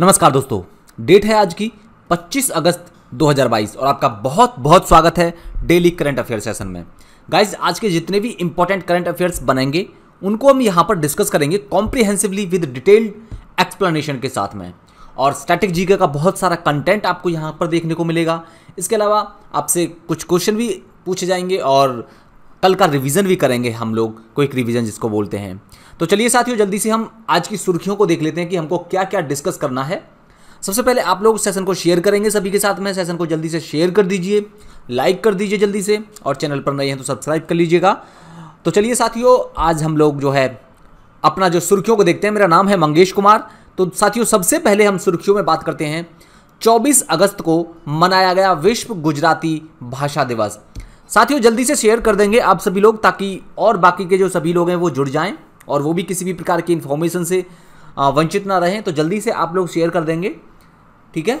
नमस्कार दोस्तों डेट है आज की 25 अगस्त 2022 और आपका बहुत बहुत स्वागत है डेली करंट अफेयर सेशन में गाइज आज के जितने भी इंपॉर्टेंट करंट अफेयर्स बनेंगे उनको हम यहाँ पर डिस्कस करेंगे कॉम्प्रिहेंसिवली विद डिटेल्ड एक्सप्लेनेशन के साथ में और स्टैटिक जीके का बहुत सारा कंटेंट आपको यहाँ पर देखने को मिलेगा इसके अलावा आपसे कुछ क्वेश्चन भी पूछे जाएंगे और कल का रिवीजन भी करेंगे हम लोग क्विक रिवीजन जिसको बोलते हैं तो चलिए साथियों जल्दी से हम आज की सुर्खियों को देख लेते हैं कि हमको क्या क्या डिस्कस करना है सबसे पहले आप लोग सेशन को शेयर करेंगे सभी के साथ में सेशन को जल्दी से शेयर कर दीजिए लाइक कर दीजिए जल्दी से और चैनल पर नए हैं तो सब्सक्राइब कर लीजिएगा तो चलिए साथियों आज हम लोग जो है अपना जो सुर्खियों को देखते हैं मेरा नाम है मंगेश कुमार तो साथियों सबसे पहले हम सुर्खियों में बात करते हैं 24 अगस्त को मनाया गया विश्व गुजराती भाषा दिवस साथियों जल्दी से शेयर कर देंगे आप सभी लोग ताकि और बाकी के जो सभी लोग हैं वो जुड़ जाएं और वो भी किसी भी प्रकार की इन्फॉर्मेशन से वंचित ना रहें तो जल्दी से आप लोग शेयर कर देंगे ठीक है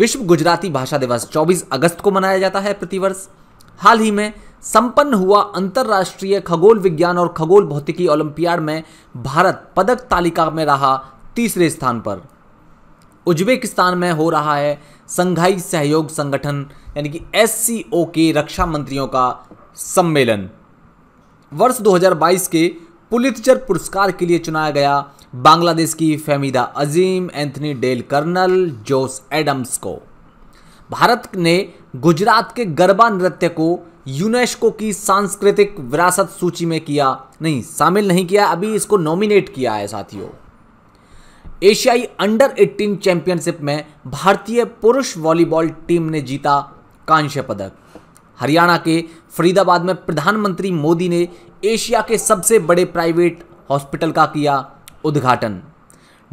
विश्व गुजराती भाषा दिवस 24 अगस्त को मनाया जाता है प्रतिवर्ष हाल ही में संपन्न हुआ अंतर्राष्ट्रीय खगोल विज्ञान और खगोल भौतिकी ओलंपियाड में भारत पदक तालिका में रहा तीसरे स्थान पर उज्बेकिस्तान में हो रहा है संघाई सहयोग संगठन यानी कि एस के रक्षा मंत्रियों का सम्मेलन वर्ष 2022 के पुलितचर पुरस्कार के लिए चुनाया गया बांग्लादेश की Fahmida Azim Anthony Del Col Josh Adams को भारत ने गुजरात के गरबा नृत्य को यूनेस्को की सांस्कृतिक विरासत सूची में किया नहीं शामिल नहीं किया अभी इसको नॉमिनेट किया है साथियों एशियाई अंडर 18 चैंपियनशिप में भारतीय पुरुष वॉलीबॉल टीम ने जीता कांस्य पदक हरियाणा के फरीदाबाद में प्रधानमंत्री मोदी ने एशिया के सबसे बड़े प्राइवेट हॉस्पिटल का किया उद्घाटन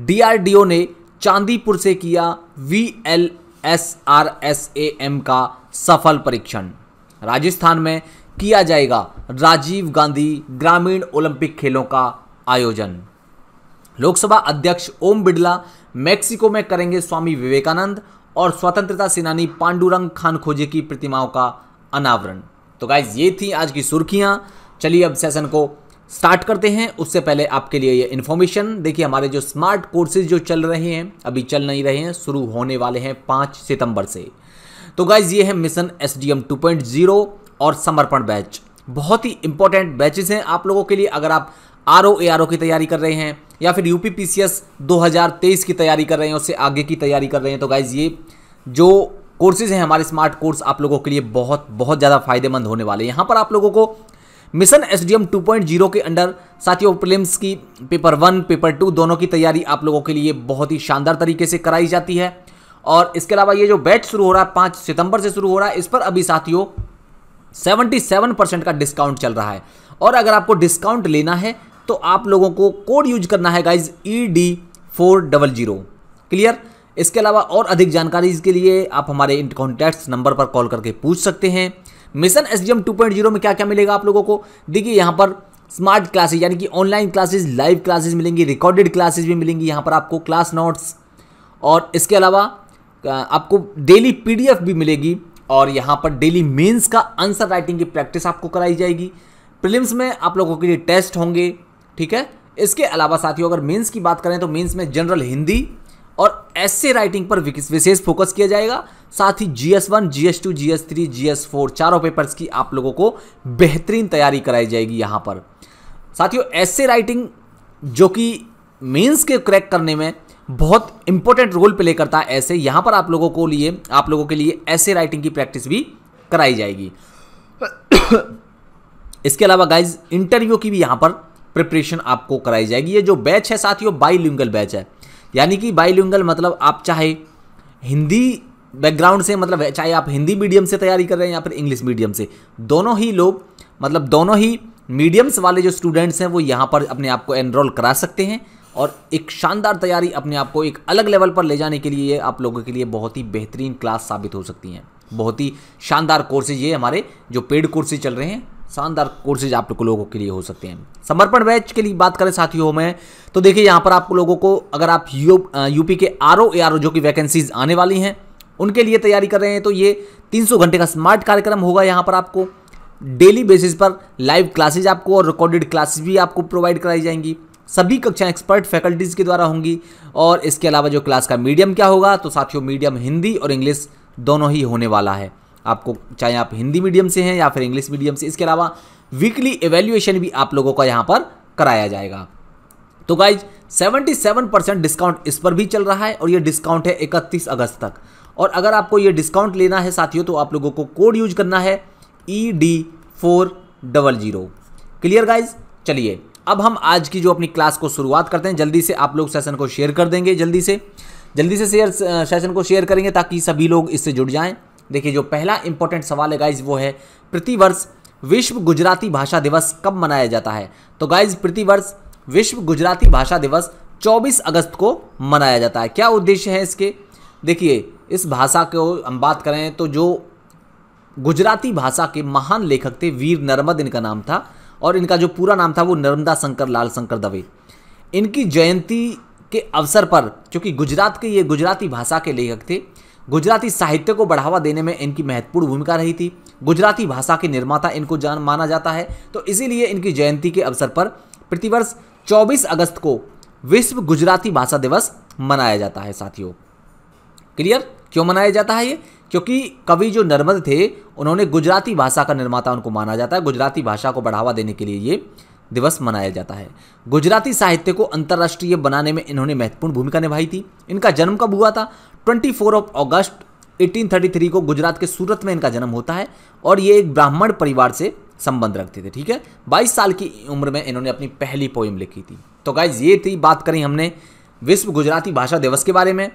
डीआरडीओ ने चांदीपुर से किया V L S R S A M का सफल परीक्षण राजस्थान में किया जाएगा राजीव गांधी ग्रामीण ओलंपिक खेलों का आयोजन लोकसभा अध्यक्ष ओम बिड़ला मैक्सिको में करेंगे स्वामी विवेकानंद और स्वतंत्रता सेनानी पांडुरंग खान खोजे की प्रतिमाओं का अनावरण तो गाइज ये थी आज की सुर्खियां चलिए अब सेशन को स्टार्ट करते हैं उससे पहले आपके लिए ये इन्फॉर्मेशन देखिए हमारे जो स्मार्ट कोर्सेज जो चल रहे हैं अभी चल नहीं रहे हैं शुरू होने वाले हैं पाँच सितंबर से तो गाइज ये है mission S D M two point zero और समर्पण बैच बहुत ही इंपॉर्टेंट बैचेस हैं आप लोगों के लिए अगर आप are O A R O की तैयारी कर रहे हैं या फिर U P P C S दो हज़ार तेईस की तैयारी कर रहे हैं उससे आगे की तैयारी कर रहे हैं तो गाइज़ ये जो कोर्सेज़ हैं हमारे स्मार्ट कोर्स आप लोगों के लिए बहुत बहुत ज़्यादा फायदेमंद होने वाले हैं यहाँ पर आप लोगों को mission S D M two point zero के अंडर साथियों प्रिलिम्स की पेपर वन पेपर टू दोनों की तैयारी आप लोगों के लिए बहुत ही शानदार तरीके से कराई जाती है और इसके अलावा ये जो बैच शुरू हो रहा है पाँच सितंबर से शुरू हो रहा है इस पर अभी साथियों सेवेंटी सेवन परसेंट का डिस्काउंट चल रहा है और अगर आपको डिस्काउंट लेना है तो आप लोगों को कोड यूज करना है guys E D four double zero clear इसके अलावा और अधिक जानकारी के लिए आप हमारे इन कॉन्टैक्ट्स नंबर पर कॉल करके पूछ सकते हैं mission S D M two point zero में क्या क्या मिलेगा आप लोगों को देखिए यहाँ पर स्मार्ट क्लासेज यानी कि ऑनलाइन क्लासेज लाइव क्लासेज मिलेंगी रिकॉर्डेड क्लासेज भी मिलेंगी यहाँ पर आपको क्लास नोट्स और इसके अलावा आपको डेली एफ भी मिलेगी और यहाँ पर डेली मेंस का आंसर राइटिंग की प्रैक्टिस आपको कराई जाएगी प्रिलिम्स में आप लोगों के लिए टेस्ट होंगे ठीक है इसके अलावा साथियों अगर मेंस की बात करें तो मेंस में जनरल हिंदी और ऐसे राइटिंग पर विशेष फोकस किया जाएगा साथ ही G S one G S two G S three G S four चारों पेपर्स की आप लोगों को बेहतरीन तैयारी कराई जाएगी यहाँ पर साथियों ऐसे राइटिंग जो कि मेंस के क्रैक करने में बहुत इंपॉर्टेंट रोल प्ले करता है ऐसे यहाँ पर आप लोगों को लिए आप लोगों के लिए ऐसे राइटिंग की प्रैक्टिस भी कराई जाएगी इसके अलावा गाइज इंटरव्यू की भी यहाँ पर प्रिपरेशन आपको कराई जाएगी ये जो बैच है साथियों बाईलिंगल बैच है यानी कि बाईलिंगल मतलब आप चाहे हिंदी बैकग्राउंड से मतलब चाहे आप हिंदी मीडियम से तैयारी कर रहे हैं या फिर इंग्लिश मीडियम से दोनों ही लोग मतलब दोनों ही मीडियम्स वाले जो स्टूडेंट्स हैं वो यहाँ पर अपने आप को एनरोल करा सकते हैं और एक शानदार तैयारी अपने आप को एक अलग लेवल पर ले जाने के लिए ये आप लोगों के लिए बहुत ही बेहतरीन क्लास साबित हो सकती हैं बहुत ही शानदार कोर्सेज ये हमारे जो पेड कोर्सेज चल रहे हैं शानदार कोर्सेज आप लोगों के लिए हो सकते हैं समर्पण बैच के लिए बात करें साथियों में तो देखिए यहाँ पर आप लोगों को अगर आप यू यूपी के आर ओ जो कि वैकेंसीज आने वाली हैं उनके लिए तैयारी कर रहे हैं तो ये 300 घंटे का स्मार्ट कार्यक्रम होगा यहाँ पर आपको डेली बेसिस पर लाइव क्लासेज आपको और रिकॉर्डेड क्लासेज भी आपको प्रोवाइड कराई जाएंगी सभी कक्षाएं एक्सपर्ट फैकल्टीज़ के द्वारा होंगी और इसके अलावा जो क्लास का मीडियम क्या होगा तो साथियों मीडियम हिंदी और इंग्लिश दोनों ही होने वाला है आपको चाहे आप हिंदी मीडियम से हैं या फिर इंग्लिश मीडियम से इसके अलावा वीकली एवेल्युएशन भी आप लोगों का यहाँ पर कराया जाएगा तो गाइज 77 परसेंट डिस्काउंट इस पर भी चल रहा है और ये डिस्काउंट है 31 अगस्त तक और अगर आपको ये डिस्काउंट लेना है साथियों तो आप लोगों को कोड यूज करना है E D four double zero clear guys चलिए अब हम आज की जो अपनी क्लास को शुरुआत करते हैं जल्दी से आप लोग सेशन को शेयर कर देंगे जल्दी से जल्दी से शेयर सेशन को शेयर करेंगे ताकि सभी लोग इससे जुड़ जाएं देखिए जो पहला इंपॉर्टेंट सवाल है गाइज वो है प्रतिवर्ष विश्व गुजराती भाषा दिवस कब मनाया जाता है तो गाइज प्रतिवर्ष विश्व गुजराती भाषा दिवस 24 अगस्त को मनाया जाता है क्या उद्देश्य है इसके देखिए इस भाषा को हम बात करें तो जो गुजराती भाषा के महान लेखक थे वीर नर्मद इनका नाम था और इनका जो पूरा नाम था वो नर्मदा शंकर लाल शंकर दवे इनकी जयंती के अवसर पर क्योंकि गुजरात के ये गुजराती भाषा के लेखक थे गुजराती साहित्य को बढ़ावा देने में इनकी महत्वपूर्ण भूमिका रही थी गुजराती भाषा के निर्माता इनको जान माना जाता है तो इसीलिए इनकी जयंती के अवसर पर प्रतिवर्ष 24 अगस्त को विश्व गुजराती भाषा दिवस मनाया जाता है साथियों क्लियर क्यों मनाया जाता है ये क्योंकि कवि जो नर्मद थे उन्होंने गुजराती भाषा का निर्माता उनको माना जाता है गुजराती भाषा को बढ़ावा देने के लिए ये दिवस मनाया जाता है गुजराती साहित्य को अंतर्राष्ट्रीय बनाने में इन्होंने महत्वपूर्ण भूमिका निभाई थी इनका जन्म कब हुआ था ट्वेंटी ऑफ अगस्त 1833 को गुजरात के सूरत में इनका जन्म होता है और ये एक ब्राह्मण परिवार से संबंध रखते थे ठीक है 22 साल की उम्र में इन्होंने अपनी पहली पोइम लिखी थी तो गाइज ये थी बात करी हमने विश्व गुजराती भाषा दिवस के बारे में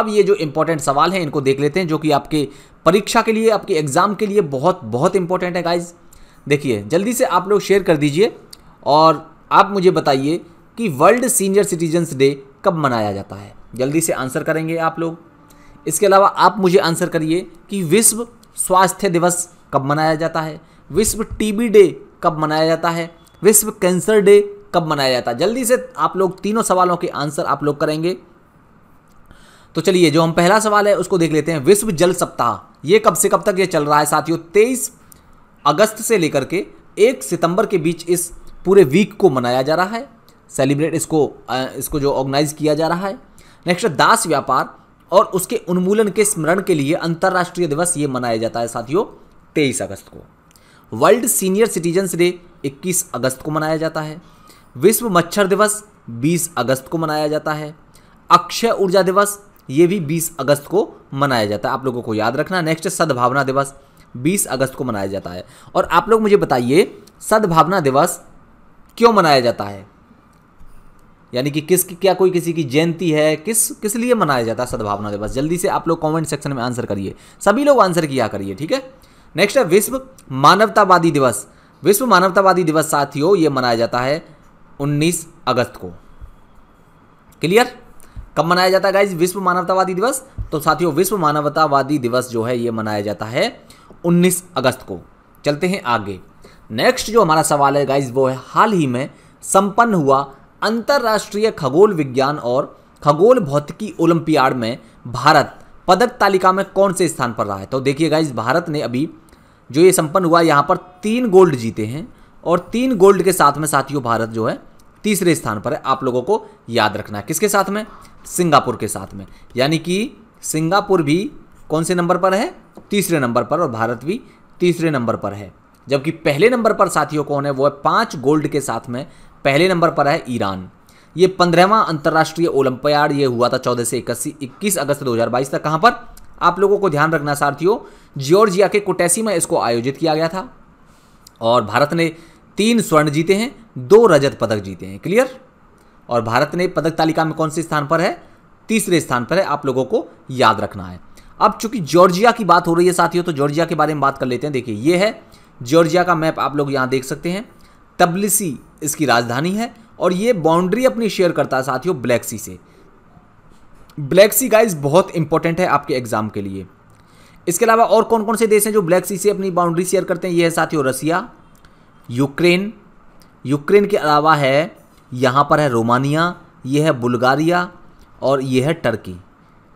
अब ये जो इंपॉर्टेंट सवाल हैं इनको देख लेते हैं जो कि आपके परीक्षा के लिए आपके एग्ज़ाम के लिए बहुत बहुत इंपॉर्टेंट है गाइज देखिए जल्दी से आप लोग शेयर कर दीजिए और आप मुझे बताइए कि वर्ल्ड सीनियर सिटीजन्स डे कब मनाया जाता है जल्दी से आंसर करेंगे आप लोग इसके अलावा आप मुझे आंसर करिए कि विश्व स्वास्थ्य दिवस कब मनाया जाता है विश्व टीबी डे कब मनाया जाता है विश्व कैंसर डे कब मनाया जाता है जल्दी से आप लोग तीनों सवालों के आंसर आप लोग करेंगे तो चलिए जो हम पहला सवाल है उसको देख लेते हैं विश्व जल सप्ताह ये कब से कब तक ये चल रहा है साथियों तेईस अगस्त से लेकर के एक सितंबर के बीच इस पूरे वीक को मनाया जा रहा है सेलिब्रेट इसको इसको जो ऑर्गेनाइज किया जा रहा है नेक्स्ट दास व्यापार और उसके उन्मूलन के स्मरण के लिए अंतर्राष्ट्रीय दिवस ये मनाया जाता है साथियों तेईस अगस्त को वर्ल्ड सीनियर सिटीजन्स डे 21 अगस्त को मनाया जाता है विश्व मच्छर दिवस 20 अगस्त को मनाया जाता है अक्षय ऊर्जा दिवस ये भी 20 अगस्त को मनाया जाता है आप लोगों को याद रखना नेक्स्ट सद्भावना दिवस 20 अगस्त को मनाया जाता है और आप लोग मुझे बताइए सद्भावना दिवस क्यों मनाया जाता है यानी कि किस क्या कोई किसी की जयंती है किस किस लिए मनाया जाता है सद्भावना दिवस जल्दी से आप लोग कमेंट सेक्शन में आंसर करिए सभी लोग आंसर किया करिए ठीक है नेक्स्ट है विश्व मानवतावादी दिवस विश्व मानवतावादी दिवस साथियों ये मनाया जाता है 19 अगस्त को क्लियर कब मनाया जाता है गाइज विश्व मानवतावादी दिवस तो साथियों विश्व मानवतावादी दिवस जो है ये मनाया जाता है उन्नीस अगस्त को चलते हैं आगे नेक्स्ट जो हमारा सवाल है गाइज वो है हाल ही में संपन्न हुआ अंतर्राष्ट्रीय खगोल विज्ञान और खगोल भौतिकी ओलंपियाड में भारत पदक तालिका में कौन से स्थान पर रहा है तो देखिए इस भारत ने अभी जो ये संपन्न हुआ यहाँ पर तीन गोल्ड जीते हैं और तीन गोल्ड के साथ में साथियों भारत जो है तीसरे स्थान पर है आप लोगों को याद रखना है किसके साथ में सिंगापुर के साथ में यानी कि सिंगापुर भी कौन से नंबर पर है तीसरे नंबर पर और भारत भी तीसरे नंबर पर है जबकि पहले नंबर पर साथियों कौन है वो है पांच गोल्ड के साथ में पहले नंबर पर है ईरान ये पंद्रहवां अंतर्राष्ट्रीय ओलंपियाड ये हुआ था चौदह से इक्सी इक्कीस अगस्त 2022 तक कहां पर आप लोगों को ध्यान रखना साथियों जॉर्जिया के कोटेसी में इसको आयोजित किया गया था और भारत ने तीन स्वर्ण जीते हैं दो रजत पदक जीते हैं क्लियर और भारत ने पदक तालिका में कौन से स्थान पर है तीसरे स्थान पर है आप लोगों को याद रखना है अब चूंकि जॉर्जिया की बात हो रही है साथियों तो जॉर्जिया के बारे में बात कर लेते हैं देखिए ये है जॉर्जिया का मैप आप लोग यहाँ देख सकते हैं तबलिसी इसकी राजधानी है और ये बाउंड्री अपनी शेयर करता है साथियों ब्लैक सी से ब्लैक सी गाइज बहुत इंपॉर्टेंट है आपके एग्जाम के लिए इसके अलावा और कौन कौन से देश हैं जो ब्लैक सी से अपनी बाउंड्री शेयर करते हैं ये है साथियों रसिया यूक्रेन यूक्रेन के अलावा है यहाँ पर है रोमानिया ये है बुल्गारिया और ये है टर्की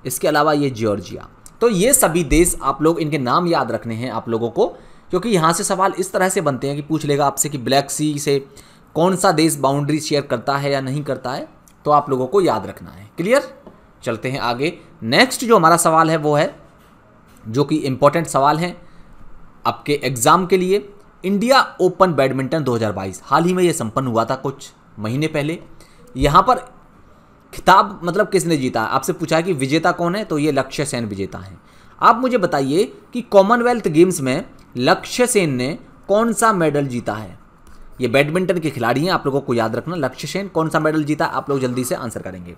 इसके अलावा ये जॉर्जिया तो ये सभी देश आप लोग इनके नाम याद रखने हैं आप लोगों को क्योंकि यहाँ से सवाल इस तरह से बनते हैं कि पूछ लेगा आपसे कि ब्लैक सी से कौन सा देश बाउंड्री शेयर करता है या नहीं करता है तो आप लोगों को याद रखना है क्लियर चलते हैं आगे नेक्स्ट जो हमारा सवाल है वो है जो कि इम्पोर्टेंट सवाल हैं आपके एग्ज़ाम के लिए इंडिया ओपन बैडमिंटन 2022 हाल ही में ये संपन्न हुआ था कुछ महीने पहले यहाँ पर खिताब मतलब किसने जीता आपसे पूछा कि विजेता कौन है तो ये लक्ष्य सेन विजेता हैं आप मुझे बताइए कि कॉमनवेल्थ गेम्स में लक्ष्य सेन ने कौन सा मेडल जीता है ये बैडमिंटन के खिलाड़ी हैं आप लोगों को याद रखना लक्ष्य सेन कौन सा मेडल जीता आप लोग जल्दी से आंसर करेंगे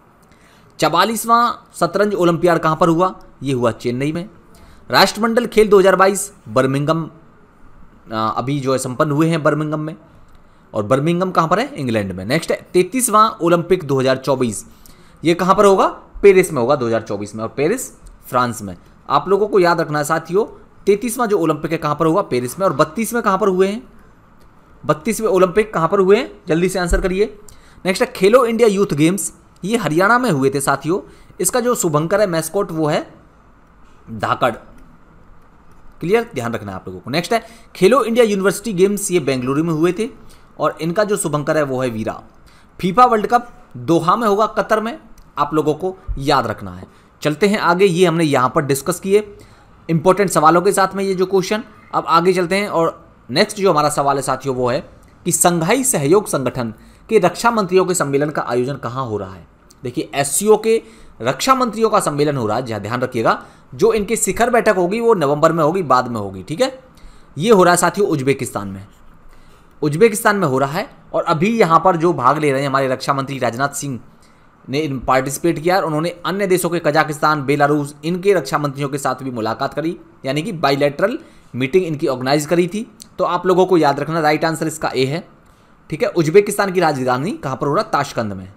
चवालीसवां शतरंज ओलंपियाड कहाँ पर हुआ ये हुआ चेन्नई में राष्ट्रमंडल खेल 2022 बर्मिंगम अभी जो है संपन्न हुए हैं बर्मिंगम में और बर्मिंगम कहाँ पर है इंग्लैंड में नेक्स्ट है तैतीसवां ओलंपिक 2024 ये कहाँ पर होगा पेरिस में होगा 2024 में और पेरिस फ्रांस में आप लोगों को याद रखना है साथियों तैतीसवां जो ओलंपिक है कहाँ पर हुआ पेरिस में और बत्तीसवें कहाँ पर हुए हैं बत्तीसवें ओलंपिक कहाँ पर हुए हैं जल्दी से आंसर करिए नेक्स्ट है खेलो इंडिया यूथ गेम्स ये हरियाणा में हुए थे साथियों इसका जो शुभंकर है मैस्कोट वो है धाकड़ क्लियर ध्यान रखना आप लोगों को नेक्स्ट है खेलो इंडिया यूनिवर्सिटी गेम्स ये बेंगलुरु में हुए थे और इनका जो शुभंकर है वो है Veera FIFA world cup Doha में होगा कतर में आप लोगों को याद रखना है चलते हैं आगे ये हमने यहाँ पर डिस्कस किए इंपॉर्टेंट सवालों के साथ में ये जो क्वेश्चन अब आगे चलते हैं और नेक्स्ट जो हमारा सवाल है साथियों वो है कि संघाई सहयोग संगठन के रक्षा मंत्रियों के सम्मेलन का आयोजन कहाँ हो रहा है देखिए एस के रक्षा मंत्रियों का सम्मेलन हो रहा है जहाँ ध्यान रखिएगा जो इनकी शिखर बैठक होगी वो नवंबर में होगी बाद में होगी ठीक है ये हो रहा है साथियों उज्बेकिस्तान में उज्बेकिस्तान में हो रहा है और अभी यहाँ पर जो भाग ले रहे हैं हमारे रक्षा मंत्री राजनाथ सिंह ने पार्टिसिपेट किया और उन्होंने अन्य देशों के कजाकिस्तान बेलारूस इनके रक्षा मंत्रियों के साथ भी मुलाकात करी यानी कि बाइलेटरल मीटिंग इनकी ऑर्गेनाइज करी थी तो आप लोगों को याद रखना राइट आंसर इसका ए है ठीक है उज्बेकिस्तान की राजधानी कहाँ पर हो रहा ताशकंद में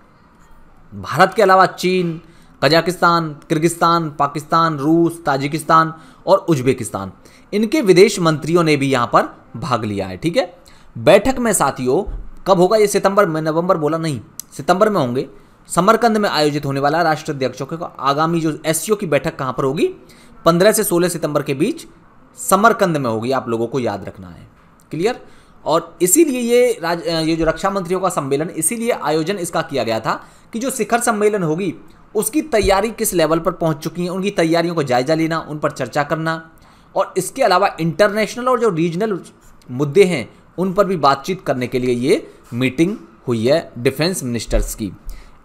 भारत के अलावा चीन कजाकिस्तान किर्गिस्तान पाकिस्तान रूस ताजिकिस्तान और उज्बेकिस्तान इनके विदेश मंत्रियों ने भी यहाँ पर भाग लिया है ठीक है बैठक में साथियों कब होगा ये सितंबर में नवंबर बोला नहीं सितंबर में होंगे समरकंद में आयोजित होने वाला राष्ट्र अध्यक्षों के आगामी जो एस की बैठक कहाँ पर होगी पंद्रह से सोलह सितंबर के बीच समरकंद में होगी आप लोगों को याद रखना है क्लियर और इसीलिए ये राज ये जो रक्षा मंत्रियों का सम्मेलन इसीलिए आयोजन इसका किया गया था कि जो शिखर सम्मेलन होगी उसकी तैयारी किस लेवल पर पहुंच चुकी है उनकी तैयारियों का जायजा लेना उन पर चर्चा करना और इसके अलावा इंटरनेशनल और जो रीजनल मुद्दे हैं उन पर भी बातचीत करने के लिए ये मीटिंग हुई है डिफेंस मिनिस्टर्स की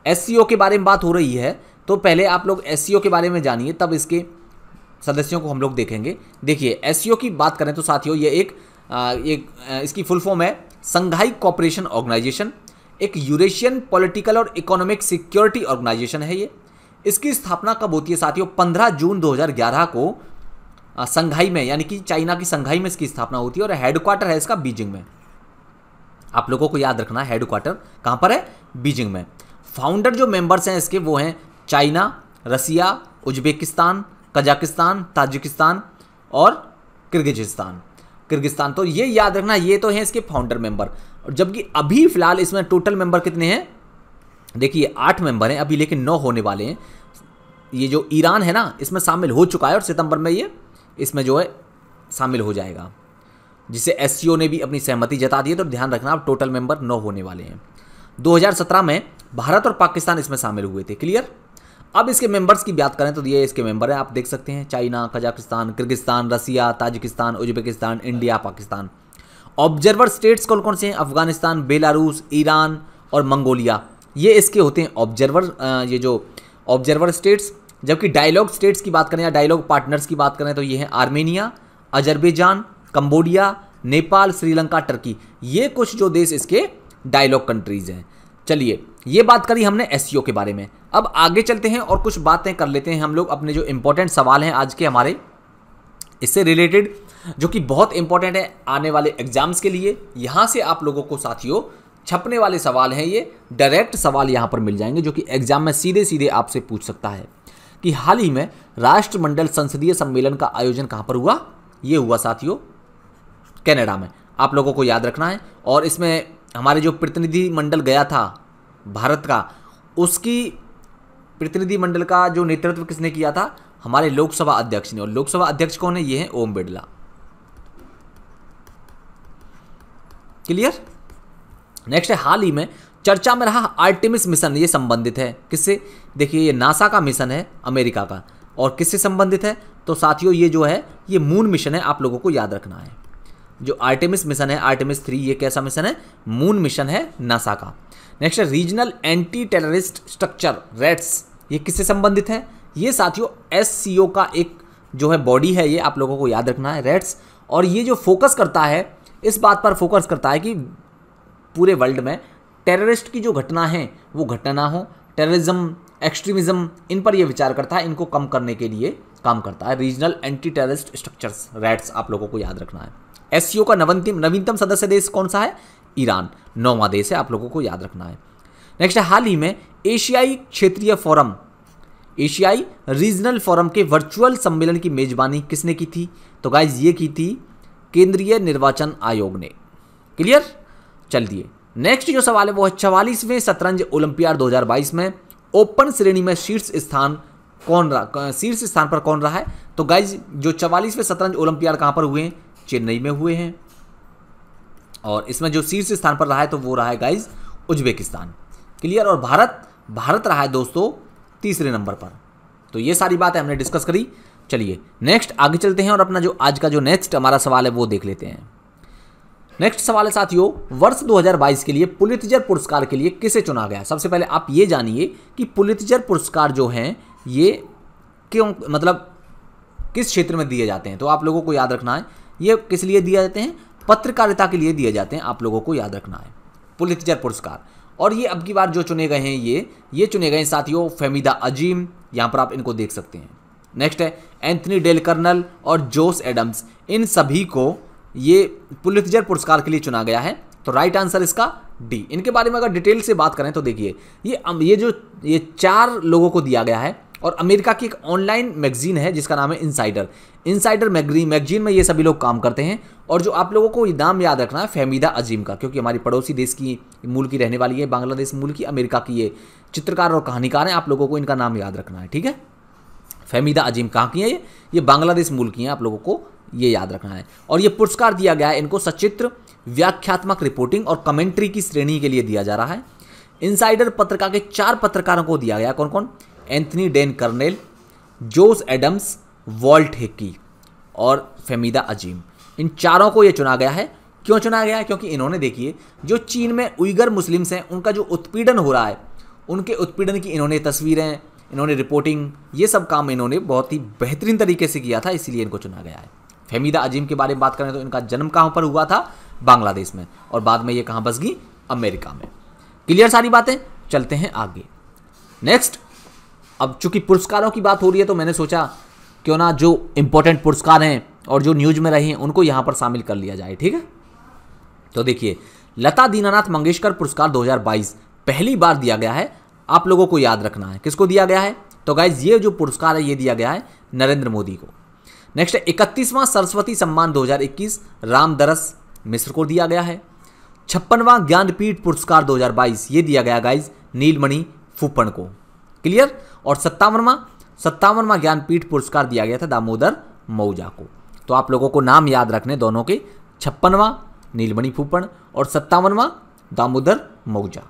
एस e के बारे में बात हो रही है तो पहले आप लोग एस e के बारे में जानिए तब इसके सदस्यों को हम लोग देखेंगे देखिए एस e की बात करें तो साथियों ये एक एक इसकी फुल फॉर्म है संघाई कॉपरेशन ऑर्गेनाइजेशन एक यूरेशियन पॉलिटिकल और इकोनॉमिक सिक्योरिटी ऑर्गेनाइजेशन है ये इसकी स्थापना कब होती है साथियों 15 जून 2011 को संघाई में यानी कि चाइना की संघाई में इसकी स्थापना होती है और हेडक्वार्टर है इसका बीजिंग में आप लोगों को याद रखना हेडक्वार्टर कहाँ पर है बीजिंग में फाउंडर जो मेंबर्स हैं इसके वो हैं China Russia Uzbekistan Kazakhstan Tajikistan और किर्गिजिस्तान किर्गिस्तान तो ये याद रखना ये तो हैं इसके फाउंडर मेंबर और जबकि अभी फिलहाल इसमें टोटल मेंबर कितने हैं देखिए आठ मेंबर हैं अभी लेकिन नौ होने वाले हैं ये जो ईरान है ना इसमें शामिल हो चुका है और सितंबर में ये इसमें जो है शामिल हो जाएगा जिसे एस ने भी अपनी सहमति जता दी है तो ध्यान रखना अब टोटल मेंबर नौ होने वाले हैं 2017 में भारत और पाकिस्तान इसमें शामिल हुए थे क्लियर अब इसके मेंबर्स की बात करें तो ये इसके मेंबर हैं आप देख सकते हैं China Kazakhstan Kyrgyzstan Russia Tajikistan Uzbekistan India Pakistan observer states कौन कौन से हैं अफगानिस्तान बेलारूस ईरान और मंगोलिया ये इसके होते हैं ऑब्जर्वर ये जो ऑब्जर्वर स्टेट्स जबकि डायलॉग स्टेट्स की बात करें या डायलॉग पार्टनर्स की बात करें तो ये हैं Armenia Azerbaijan Cambodia Nepal Sri Lanka Turkey ये कुछ जो देश इसके डायलॉग कंट्रीज़ हैं चलिए ये बात करी हमने एस e के बारे में अब आगे चलते हैं और कुछ बातें कर लेते हैं हम लोग अपने जो इम्पोर्टेंट सवाल हैं आज के हमारे इससे रिलेटेड जो कि बहुत इंपॉर्टेंट है आने वाले एग्जाम्स के लिए यहाँ से आप लोगों को साथियों छपने वाले सवाल हैं ये डायरेक्ट सवाल यहाँ पर मिल जाएंगे जो कि एग्जाम में सीधे सीधे आपसे पूछ सकता है कि हाल ही में राष्ट्रमंडल संसदीय सम्मेलन का आयोजन कहाँ पर हुआ ये हुआ साथियों कैनेडा में आप लोगों को याद रखना है और इसमें हमारे जो प्रतिनिधिमंडल गया था भारत का उसकी प्रतिनिधिमंडल का जो नेतृत्व किसने किया था हमारे लोकसभा अध्यक्ष ने और लोकसभा अध्यक्ष कौन है ये है ओम बिड़ला क्लियर नेक्स्ट है हाल ही में चर्चा में रहा आर्टिमिस मिशन ये संबंधित है किससे देखिए ये नासा का मिशन है अमेरिका का और किससे संबंधित है तो साथियों ये जो है ये मून मिशन है आप लोगों को याद रखना है जो आर्टिमिस मिशन है आर्टिमिस थ्री ये कैसा मिशन है मून मिशन है नासा का नेक्स्ट है regional anti terrorist structure rates ये किससे संबंधित है ये साथियों एस का एक जो है बॉडी है ये आप लोगों को याद रखना है रेट्स और ये जो फोकस करता है इस बात पर फोकस करता है कि पूरे वर्ल्ड में टेररिस्ट की जो घटना है वो घटना हो टेररिज्म एक्सट्रीमिज्म इन पर यह विचार करता है इनको कम करने के लिए काम करता है regional anti terrorist structures rates आप लोगों को याद रखना है एस का नवंतिम नवीनतम सदस्य देश कौन सा है ईरान नौवा देश है आप लोगों को याद रखना है नेक्स्ट है हाल ही में एशियाई क्षेत्रीय फोरम एशियाई रीजनल फोरम के वर्चुअल सम्मेलन की मेजबानी किसने की थी तो गाइज ये की थी केंद्रीय निर्वाचन आयोग ने क्लियर चल दिए नेक्स्ट जो सवाल है वो है चवालीसवें शतरंज ओलंपियाड 2022 में ओपन श्रेणी में शीर्ष स्थान कौन रहा शीर्ष स्थान पर कौन रहा है तो गाइज जो चवालीसवें शतरंज ओलंपियाड कहाँ पर हुए हैं चेन्नई में हुए हैं और इसमें जो शीर्ष स्थान पर रहा है तो वो रहा है गाइज उज्बेकिस्तान क्लियर और भारत भारत रहा है दोस्तों तीसरे नंबर पर तो ये सारी बातें हमने डिस्कस करी चलिए नेक्स्ट आगे चलते हैं और अपना जो आज का जो नेक्स्ट हमारा सवाल है वो देख लेते हैं नेक्स्ट सवाल है साथियों वर्ष 2022 के लिए पुलितजर पुरस्कार के लिए किसे चुना गया सबसे पहले आप ये जानिए कि पुलितजर पुरस्कार जो हैं ये क्यों मतलब किस क्षेत्र में दिए जाते हैं तो आप लोगों को याद रखना है ये किस लिए दिए जाते हैं पत्रकारिता के लिए दिए जाते हैं आप लोगों को याद रखना है पुलितजर पुरस्कार और ये अब की बार जो चुने गए हैं ये ये चुने गए साथियों फेमिदा अजीम यहाँ पर आप इनको देख सकते हैं नेक्स्ट है एंथनी डेल कर्नल और जोस एडम्स इन सभी को ये पुलितजर पुरस्कार के लिए चुना गया है तो राइट आंसर इसका डी इनके बारे में अगर डिटेल से बात करें तो देखिए ये ये जो ये चार लोगों को दिया गया है और अमेरिका की एक ऑनलाइन मैगजीन है जिसका नाम है इनसाइडर इनसाइडर मैगजीन में ये सभी लोग काम करते हैं और जो आप लोगों को ये नाम याद रखना है फहमीदा अजीम का क्योंकि हमारी पड़ोसी देश की मूल की रहने वाली है बांग्लादेश मूल की अमेरिका की ये चित्रकार और कहानीकार हैं आप लोगों को इनका नाम याद रखना है ठीक है फहमीदा अजीम कहाँ की हैं ये ये बांग्लादेश मूल की हैं आप लोगों को ये याद रखना है और ये पुरस्कार दिया गया है इनको सचित्र व्याख्यात्मक रिपोर्टिंग और कमेंट्री की श्रेणी के लिए दिया जा रहा है इनसाइडर पत्रिका के चार पत्रकारों को दिया गया कौन कौन Anthony Den Col Josh Adams Walt Hickey और फमीदा अजीम इन चारों को ये चुना गया है क्यों चुना गया है क्योंकि इन्होंने देखिए जो चीन में उइगर मुस्लिम्स हैं उनका जो उत्पीड़न हो रहा है उनके उत्पीड़न की इन्होंने तस्वीरें इन्होंने रिपोर्टिंग ये सब काम इन्होंने बहुत ही बेहतरीन तरीके से किया था इसीलिए इनको चुना गया है फहमीदा अजीम के बारे में बात करें तो इनका जन्म कहाँ पर हुआ था बांग्लादेश में और बाद में ये कहाँ बस गई अमेरिका में क्लियर सारी बातें चलते हैं आगे नेक्स्ट अब चूंकि पुरस्कारों की बात हो रही है तो मैंने सोचा क्यों ना जो इंपॉर्टेंट पुरस्कार हैं और जो न्यूज में रहे हैं उनको यहां पर शामिल कर लिया जाए ठीक है तो देखिए लता दीनानाथ मंगेशकर पुरस्कार 2022 पहली बार दिया गया है आप लोगों को याद रखना है किसको दिया गया है तो गाइज ये जो पुरस्कार है ये दिया गया है नरेंद्र मोदी को नेक्स्ट इकतीसवां सरस्वती सम्मान 2021 रामदरस मिश्र को दिया गया है छप्पनवां ज्ञानपीठ पुरस्कार 2022 ये दिया गया गाइज नीलमणि फूपन को क्लियर और सत्तावनवा सत्तावनवा ज्ञानपीठ पुरस्कार दिया गया था दामोदर मऊजा को तो आप लोगों को नाम याद रखने दोनों के छप्पनवा नीलमणि फूपण और सत्तावनवा दामोदर मऊजा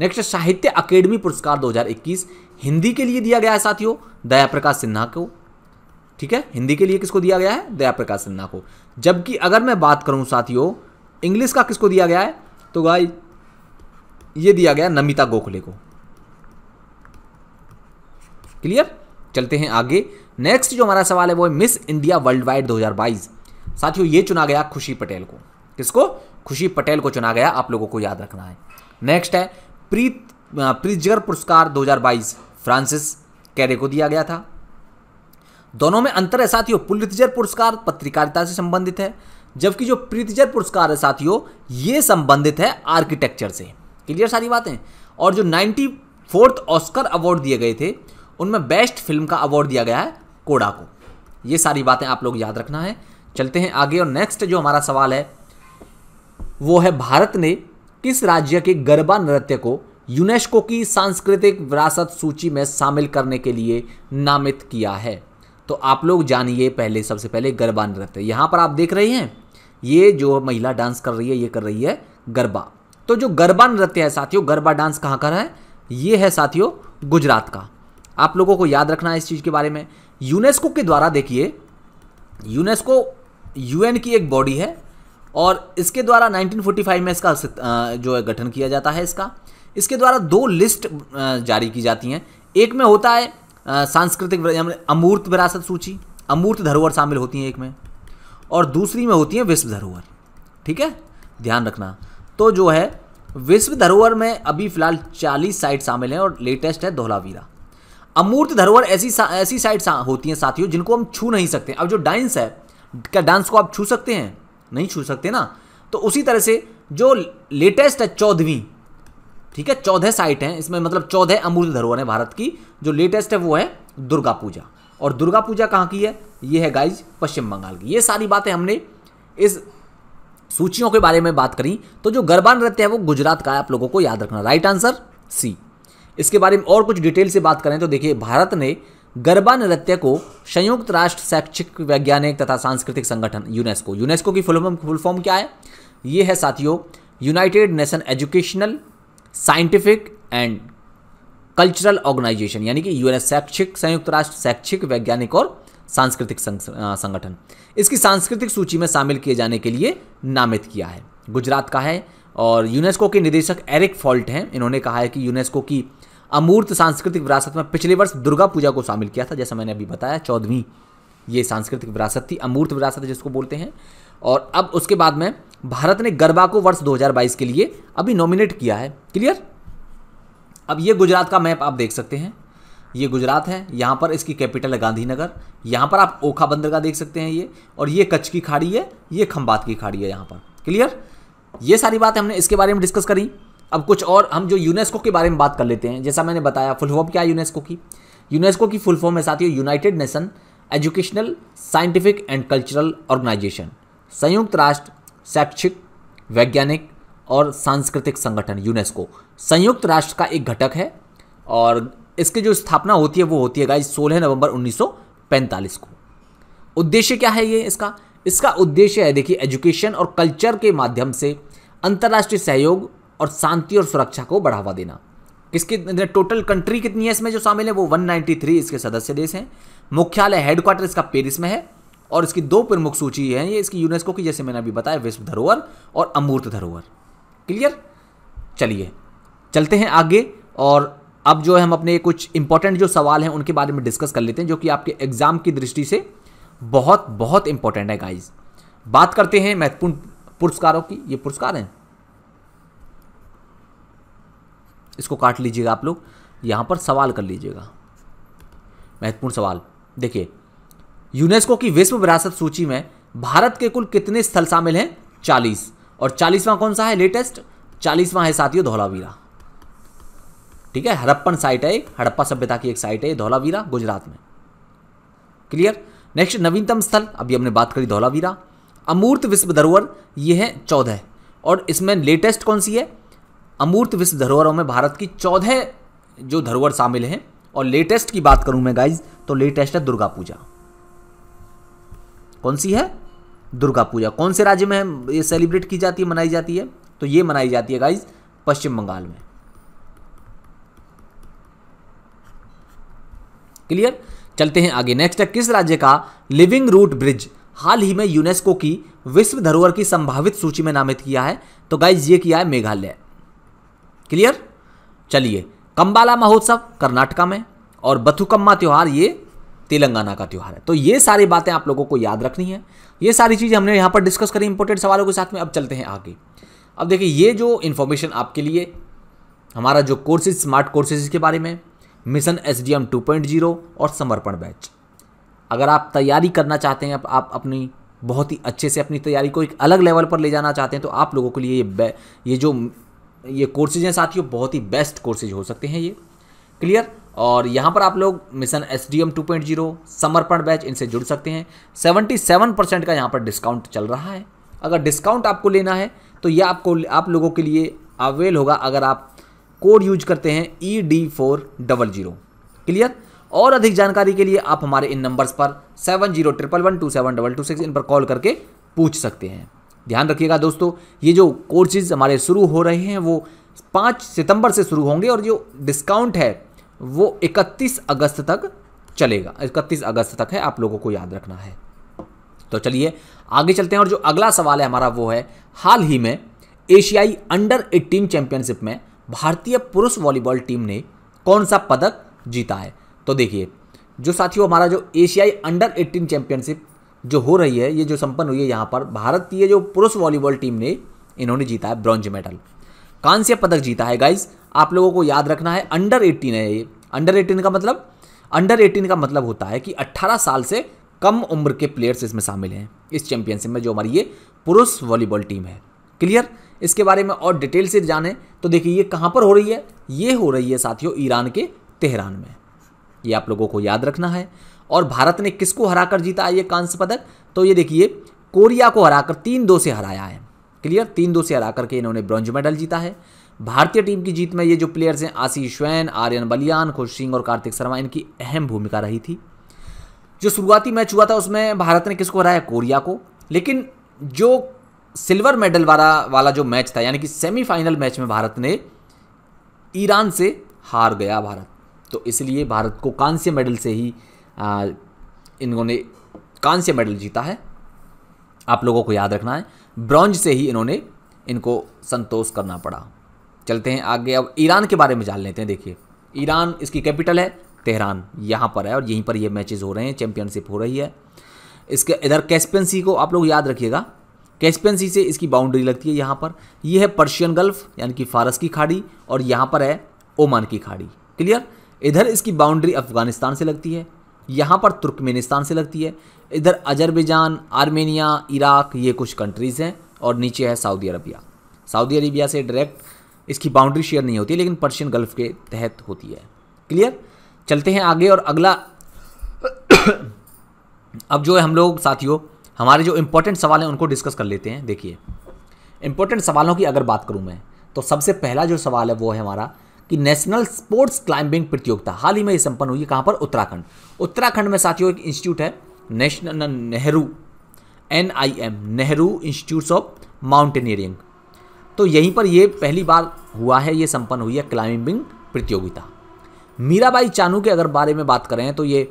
नेक्स्ट साहित्य अकेडमी पुरस्कार 2021 हिंदी के लिए दिया गया है साथियों दया प्रकाश सिन्हा को ठीक है हिंदी के लिए किसको दिया गया है दया प्रकाश सिन्हा को जबकि अगर मैं बात करूं साथियों इंग्लिश का किसको दिया गया है तो गाई ये दिया गया नमिता गोखले को क्लियर चलते हैं आगे नेक्स्ट जो हमारा सवाल है वो है मिस इंडिया वर्ल्ड वाइड दो साथियों ये चुना गया खुशी पटेल को किसको खुशी पटेल को चुना गया आप लोगों को याद रखना है नेक्स्ट है प्रीत प्रीजर पुरस्कार 2022 फ्रांसिस कैरे को दिया गया था दोनों में अंतर है साथियों पुलितजर पुरस्कार पत्रकारिता से संबंधित है जबकि जो प्रीतजर पुरस्कार है साथियों ये संबंधित है आर्किटेक्चर से क्लियर सारी बातें और जो नाइन्टी फोर्थ ऑस्कर अवार्ड दिए गए थे उनमें बेस्ट फिल्म का अवार्ड दिया गया है कोडा को ये सारी बातें आप लोग याद रखना है चलते हैं आगे और नेक्स्ट जो हमारा सवाल है वो है भारत ने किस राज्य के गरबा नृत्य को यूनेस्को की सांस्कृतिक विरासत सूची में शामिल करने के लिए नामित किया है तो आप लोग जानिए पहले सबसे पहले गरबा नृत्य यहाँ पर आप देख रहे हैं ये जो महिला डांस कर रही है ये कर रही है गरबा तो जो गरबा नृत्य है साथियों गरबा डांस कहाँ का है ये है साथियों गुजरात का आप लोगों को याद रखना है इस चीज़ के बारे में यूनेस्को के द्वारा देखिए यूनेस्को यूएन की एक बॉडी है और इसके द्वारा 1945 में इसका जो है गठन किया जाता है इसका इसके द्वारा दो लिस्ट जारी की जाती हैं एक में होता है सांस्कृतिक अमूर्त विरासत सूची अमूर्त धरोहर शामिल होती हैं एक में और दूसरी में होती है विश्व धरोहर ठीक है ध्यान रखना तो जो है विश्व धरोहर में अभी फिलहाल 40 साइट शामिल हैं और लेटेस्ट है धोलावीरा अमूर्त धरोहर ऐसी ऐसी साइड सा, होती हैं साथियों जिनको हम छू नहीं सकते अब जो डांस है क्या डांस को आप छू सकते हैं नहीं छू सकते ना तो उसी तरह से जो लेटेस्ट है चौदहवीं ठीक है चौदह साइट हैं इसमें मतलब चौदह अमूर्त धरोहर है भारत की जो लेटेस्ट है वो है दुर्गा पूजा और दुर्गा पूजा कहाँ की है ये है गाइज पश्चिम बंगाल की ये सारी बातें हमने इस सूचियों के बारे में बात करी तो जो गरबा नृत्य है वो गुजरात का है आप लोगों को याद रखना राइट आंसर सी इसके बारे में और कुछ डिटेल से बात करें तो देखिए भारत ने गरबा नृत्य को संयुक्त राष्ट्र शैक्षिक वैज्ञानिक तथा सांस्कृतिक संगठन यूनेस्को यूनेस्को की फुलफॉर्म फुल फॉर्म क्या है ये है साथियों united nation educational scientific and cultural organisation यानी कि यूएन शैक्षिक संयुक्त राष्ट्र शैक्षिक वैज्ञानिक और सांस्कृतिक संगठन इसकी सांस्कृतिक सूची में शामिल किए जाने के लिए नामित किया है गुजरात का है और यूनेस्को के निदेशक एरिक फॉल्ट हैं इन्होंने कहा है कि यूनेस्को की अमूर्त सांस्कृतिक विरासत में पिछले वर्ष दुर्गा पूजा को शामिल किया था जैसा मैंने अभी बताया चौदहवीं ये सांस्कृतिक विरासत थी अमूर्त विरासत जिसको बोलते हैं और अब उसके बाद में भारत ने गरबा को वर्ष 2022 के लिए अभी नॉमिनेट किया है क्लियर अब ये गुजरात का मैप आप देख सकते हैं ये गुजरात है यहाँ पर इसकी कैपिटल है गांधीनगर यहाँ पर आप ओखा बंदरगाह देख सकते हैं ये और ये कच्छ की खाड़ी है ये खम्बात की खाड़ी है यहाँ पर क्लियर ये सारी बात हमने इसके बारे में डिस्कस करी अब कुछ और हम जो यूनेस्को के बारे में बात कर लेते हैं जैसा मैंने बताया फुल फॉर्म क्या है यूनेस्को की यूनेस्को की फुल फॉर्म है साथियों united nation educational scientific and cultural organisation संयुक्त राष्ट्र शैक्षिक वैज्ञानिक और सांस्कृतिक संगठन यूनेस्को संयुक्त राष्ट्र का एक घटक है और इसकी जो स्थापना होती है वो होती है गाइस 16 नवंबर 1945 को उद्देश्य क्या है ये इसका इसका उद्देश्य है देखिए एजुकेशन और कल्चर के माध्यम से अंतर्राष्ट्रीय सहयोग और शांति और सुरक्षा को बढ़ावा देना किसकी टोटल कंट्री कितनी है इसमें जो शामिल है वो 193 इसके सदस्य देश हैं मुख्यालय हेडक्वार्टर इसका पेरिस में है और इसकी दो प्रमुख सूची है ये इसकी यूनेस्को की जैसे मैंने अभी बताया विश्व धरोहर और अमूर्त धरोहर क्लियर चलिए चलते हैं आगे और अब जो है हम अपने कुछ इंपॉर्टेंट जो सवाल हैं उनके बारे में डिस्कस कर लेते हैं जो कि आपके एग्जाम की दृष्टि से बहुत बहुत इंपॉर्टेंट है गाइज बात करते हैं महत्वपूर्ण पुरस्कारों की ये पुरस्कार हैं इसको काट लीजिएगा आप लोग यहाँ पर सवाल कर लीजिएगा महत्वपूर्ण सवाल देखिए यूनेस्को की विश्व विरासत सूची में भारत के कुल कितने स्थल शामिल हैं चालीस और चालीसवा कौन सा है लेटेस्ट चालीसवा है साथियों धौलावीरा ठीक है हड़प्पन साइट है हड़प्पा सभ्यता की एक साइट है धौलावीरा गुजरात में क्लियर नेक्स्ट नवीनतम स्थल अभी हमने बात करी धौलावीरा अमूर्त विश्व धरोहर यह है चौदह और इसमें लेटेस्ट कौन सी है अमूर्त विश्व धरोहरों में भारत की चौदह जो धरोहर शामिल हैं और लेटेस्ट की बात करूं मैं गाइज तो लेटेस्ट है दुर्गा पूजा कौन सी है दुर्गा पूजा कौन से राज्य में ये सेलिब्रेट की जाती है मनाई जाती है तो ये मनाई जाती है गाइज पश्चिम बंगाल में क्लियर चलते हैं आगे नेक्स्ट है किस राज्य का लिविंग रूट ब्रिज हाल ही में यूनेस्को की विश्व धरोहर की संभावित सूची में नामित किया है तो गाइज ये किया है मेघालय क्लियर चलिए कंबाला महोत्सव कर्नाटका में और बथुकम्मा त्यौहार ये तेलंगाना का त्यौहार है तो ये सारी बातें आप लोगों को याद रखनी है ये सारी चीज़ें हमने यहाँ पर डिस्कस करी इंपोर्टेंट सवालों के साथ में अब चलते हैं आगे अब देखिए ये जो इन्फॉर्मेशन आपके लिए हमारा जो कोर्सेज स्मार्ट कोर्सेज के बारे में mission S D M two point zero और समर्पण बैच अगर आप तैयारी करना चाहते हैं आप अपनी बहुत ही अच्छे से अपनी तैयारी को एक अलग लेवल पर ले जाना चाहते हैं तो आप लोगों के लिए ये ये जो ये कोर्सेज हैं साथियों बहुत ही बेस्ट कोर्सेज हो सकते हैं ये क्लियर और यहाँ पर आप लोग mission S D M two point zero Samarpan batch इनसे जुड़ सकते हैं सेवेंटी सेवन परसेंट का यहाँ पर डिस्काउंट चल रहा है अगर डिस्काउंट आपको लेना है तो ये आपको आप लोगों के लिए अवेल होगा अगर आप कोड यूज करते हैं E D four double zero clear और अधिक जानकारी के लिए आप हमारे इन नंबर्स पर seven zero triple one two seven double two six इन पर कॉल करके पूछ सकते हैं ध्यान रखिएगा दोस्तों ये जो कोर्सेज हमारे शुरू हो रहे हैं वो पाँच सितंबर से शुरू होंगे और जो डिस्काउंट है वो इकतीस अगस्त तक चलेगा इकतीस अगस्त तक है आप लोगों को याद रखना है तो चलिए आगे चलते हैं और जो अगला सवाल है हमारा वो है हाल ही में एशियाई अंडर 18 चैंपियनशिप में भारतीय पुरुष वॉलीबॉल टीम ने कौन सा पदक जीता है तो देखिए जो साथियों हमारा जो एशियाई अंडर 18 चैंपियनशिप जो हो रही है ये जो संपन्न हुई है यहाँ पर भारतीय जो पुरुष वॉलीबॉल टीम ने इन्होंने जीता है ब्रॉन्ज मेडल कांस्य पदक जीता है गाइज आप लोगों को याद रखना है अंडर एटीन है ये अंडर एटीन का मतलब अंडर एटीन का मतलब होता है कि अट्ठारह साल से कम उम्र के प्लेयर्स इसमें शामिल हैं इस चैंपियनशिप में जो हमारी ये पुरुष वॉलीबॉल टीम है क्लियर इसके बारे में और डिटेल से जानें तो देखिए ये कहाँ पर हो रही है ये हो रही है साथियों ईरान के तेहरान में ये आप लोगों को याद रखना है और भारत ने किसको हराकर जीता है ये कांस्य पदक तो ये देखिए कोरिया को हराकर तीन दो से हराया है क्लियर तीन दो से हरा करके इन्होंने ब्रॉन्ज मेडल जीता है भारतीय टीम की जीत में ये जो प्लेयर्स हैं आशीष स्वैन आर्यन बलियान खुश सिंह और कार्तिक शर्मा इनकी अहम भूमिका रही थी जो शुरुआती मैच हुआ था उसमें भारत ने किसको हराया कोरिया को लेकिन जो सिल्वर मेडल वाला वाला जो मैच था यानी कि सेमीफाइनल मैच में भारत ने ईरान से हार गया भारत तो इसलिए भारत को कांस्य मेडल से ही इन्होंने कांस्य मेडल जीता है आप लोगों को याद रखना है ब्रॉन्ज से ही इन्होंने इनको संतोष करना पड़ा चलते हैं आगे अब ईरान के बारे में जान लेते हैं देखिए ईरान इसकी कैपिटल है तेहरान यहाँ पर है और यहीं पर ये मैचेस हो रहे हैं चैम्पियनशिप हो रही है इसके इधर कैसपेंसी को आप लोग याद रखिएगा कैसपेंसी से इसकी बाउंड्री लगती है यहाँ पर ये है पर्शियन गल्फ यानी कि फारस की खाड़ी और यहाँ पर है ओमान की खाड़ी क्लियर इधर इसकी बाउंड्री अफगानिस्तान से लगती है यहाँ पर तुर्कमेनिस्तान से लगती है इधर अजरबैजान आर्मेनिया इराक ये कुछ कंट्रीज़ हैं और नीचे है सऊदी अरबिया सऊदी अरबिया से डायरेक्ट इसकी बाउंड्री शेयर नहीं होती लेकिन पर्शियन गल्फ के तहत होती है क्लियर चलते हैं आगे और अगला अब जो है हम लोग साथियों हमारे जो इम्पोर्टेंट सवाल हैं उनको डिस्कस कर लेते हैं देखिए इम्पोर्टेंट सवालों की अगर बात करूँ मैं तो सबसे पहला जो सवाल है वो है हमारा कि नेशनल स्पोर्ट्स क्लाइंबिंग प्रतियोगिता हाल ही में ये संपन्न हुई है कहाँ पर उत्तराखंड उत्तराखंड में साथियों एक इंस्टीट्यूट है national Nehru N I M Nehru institute of mountaineering तो यहीं पर ये पहली बार हुआ है ये संपन्न हुई है क्लाइंबिंग प्रतियोगिता मीराबाई चानू के अगर बारे में बात करें तो ये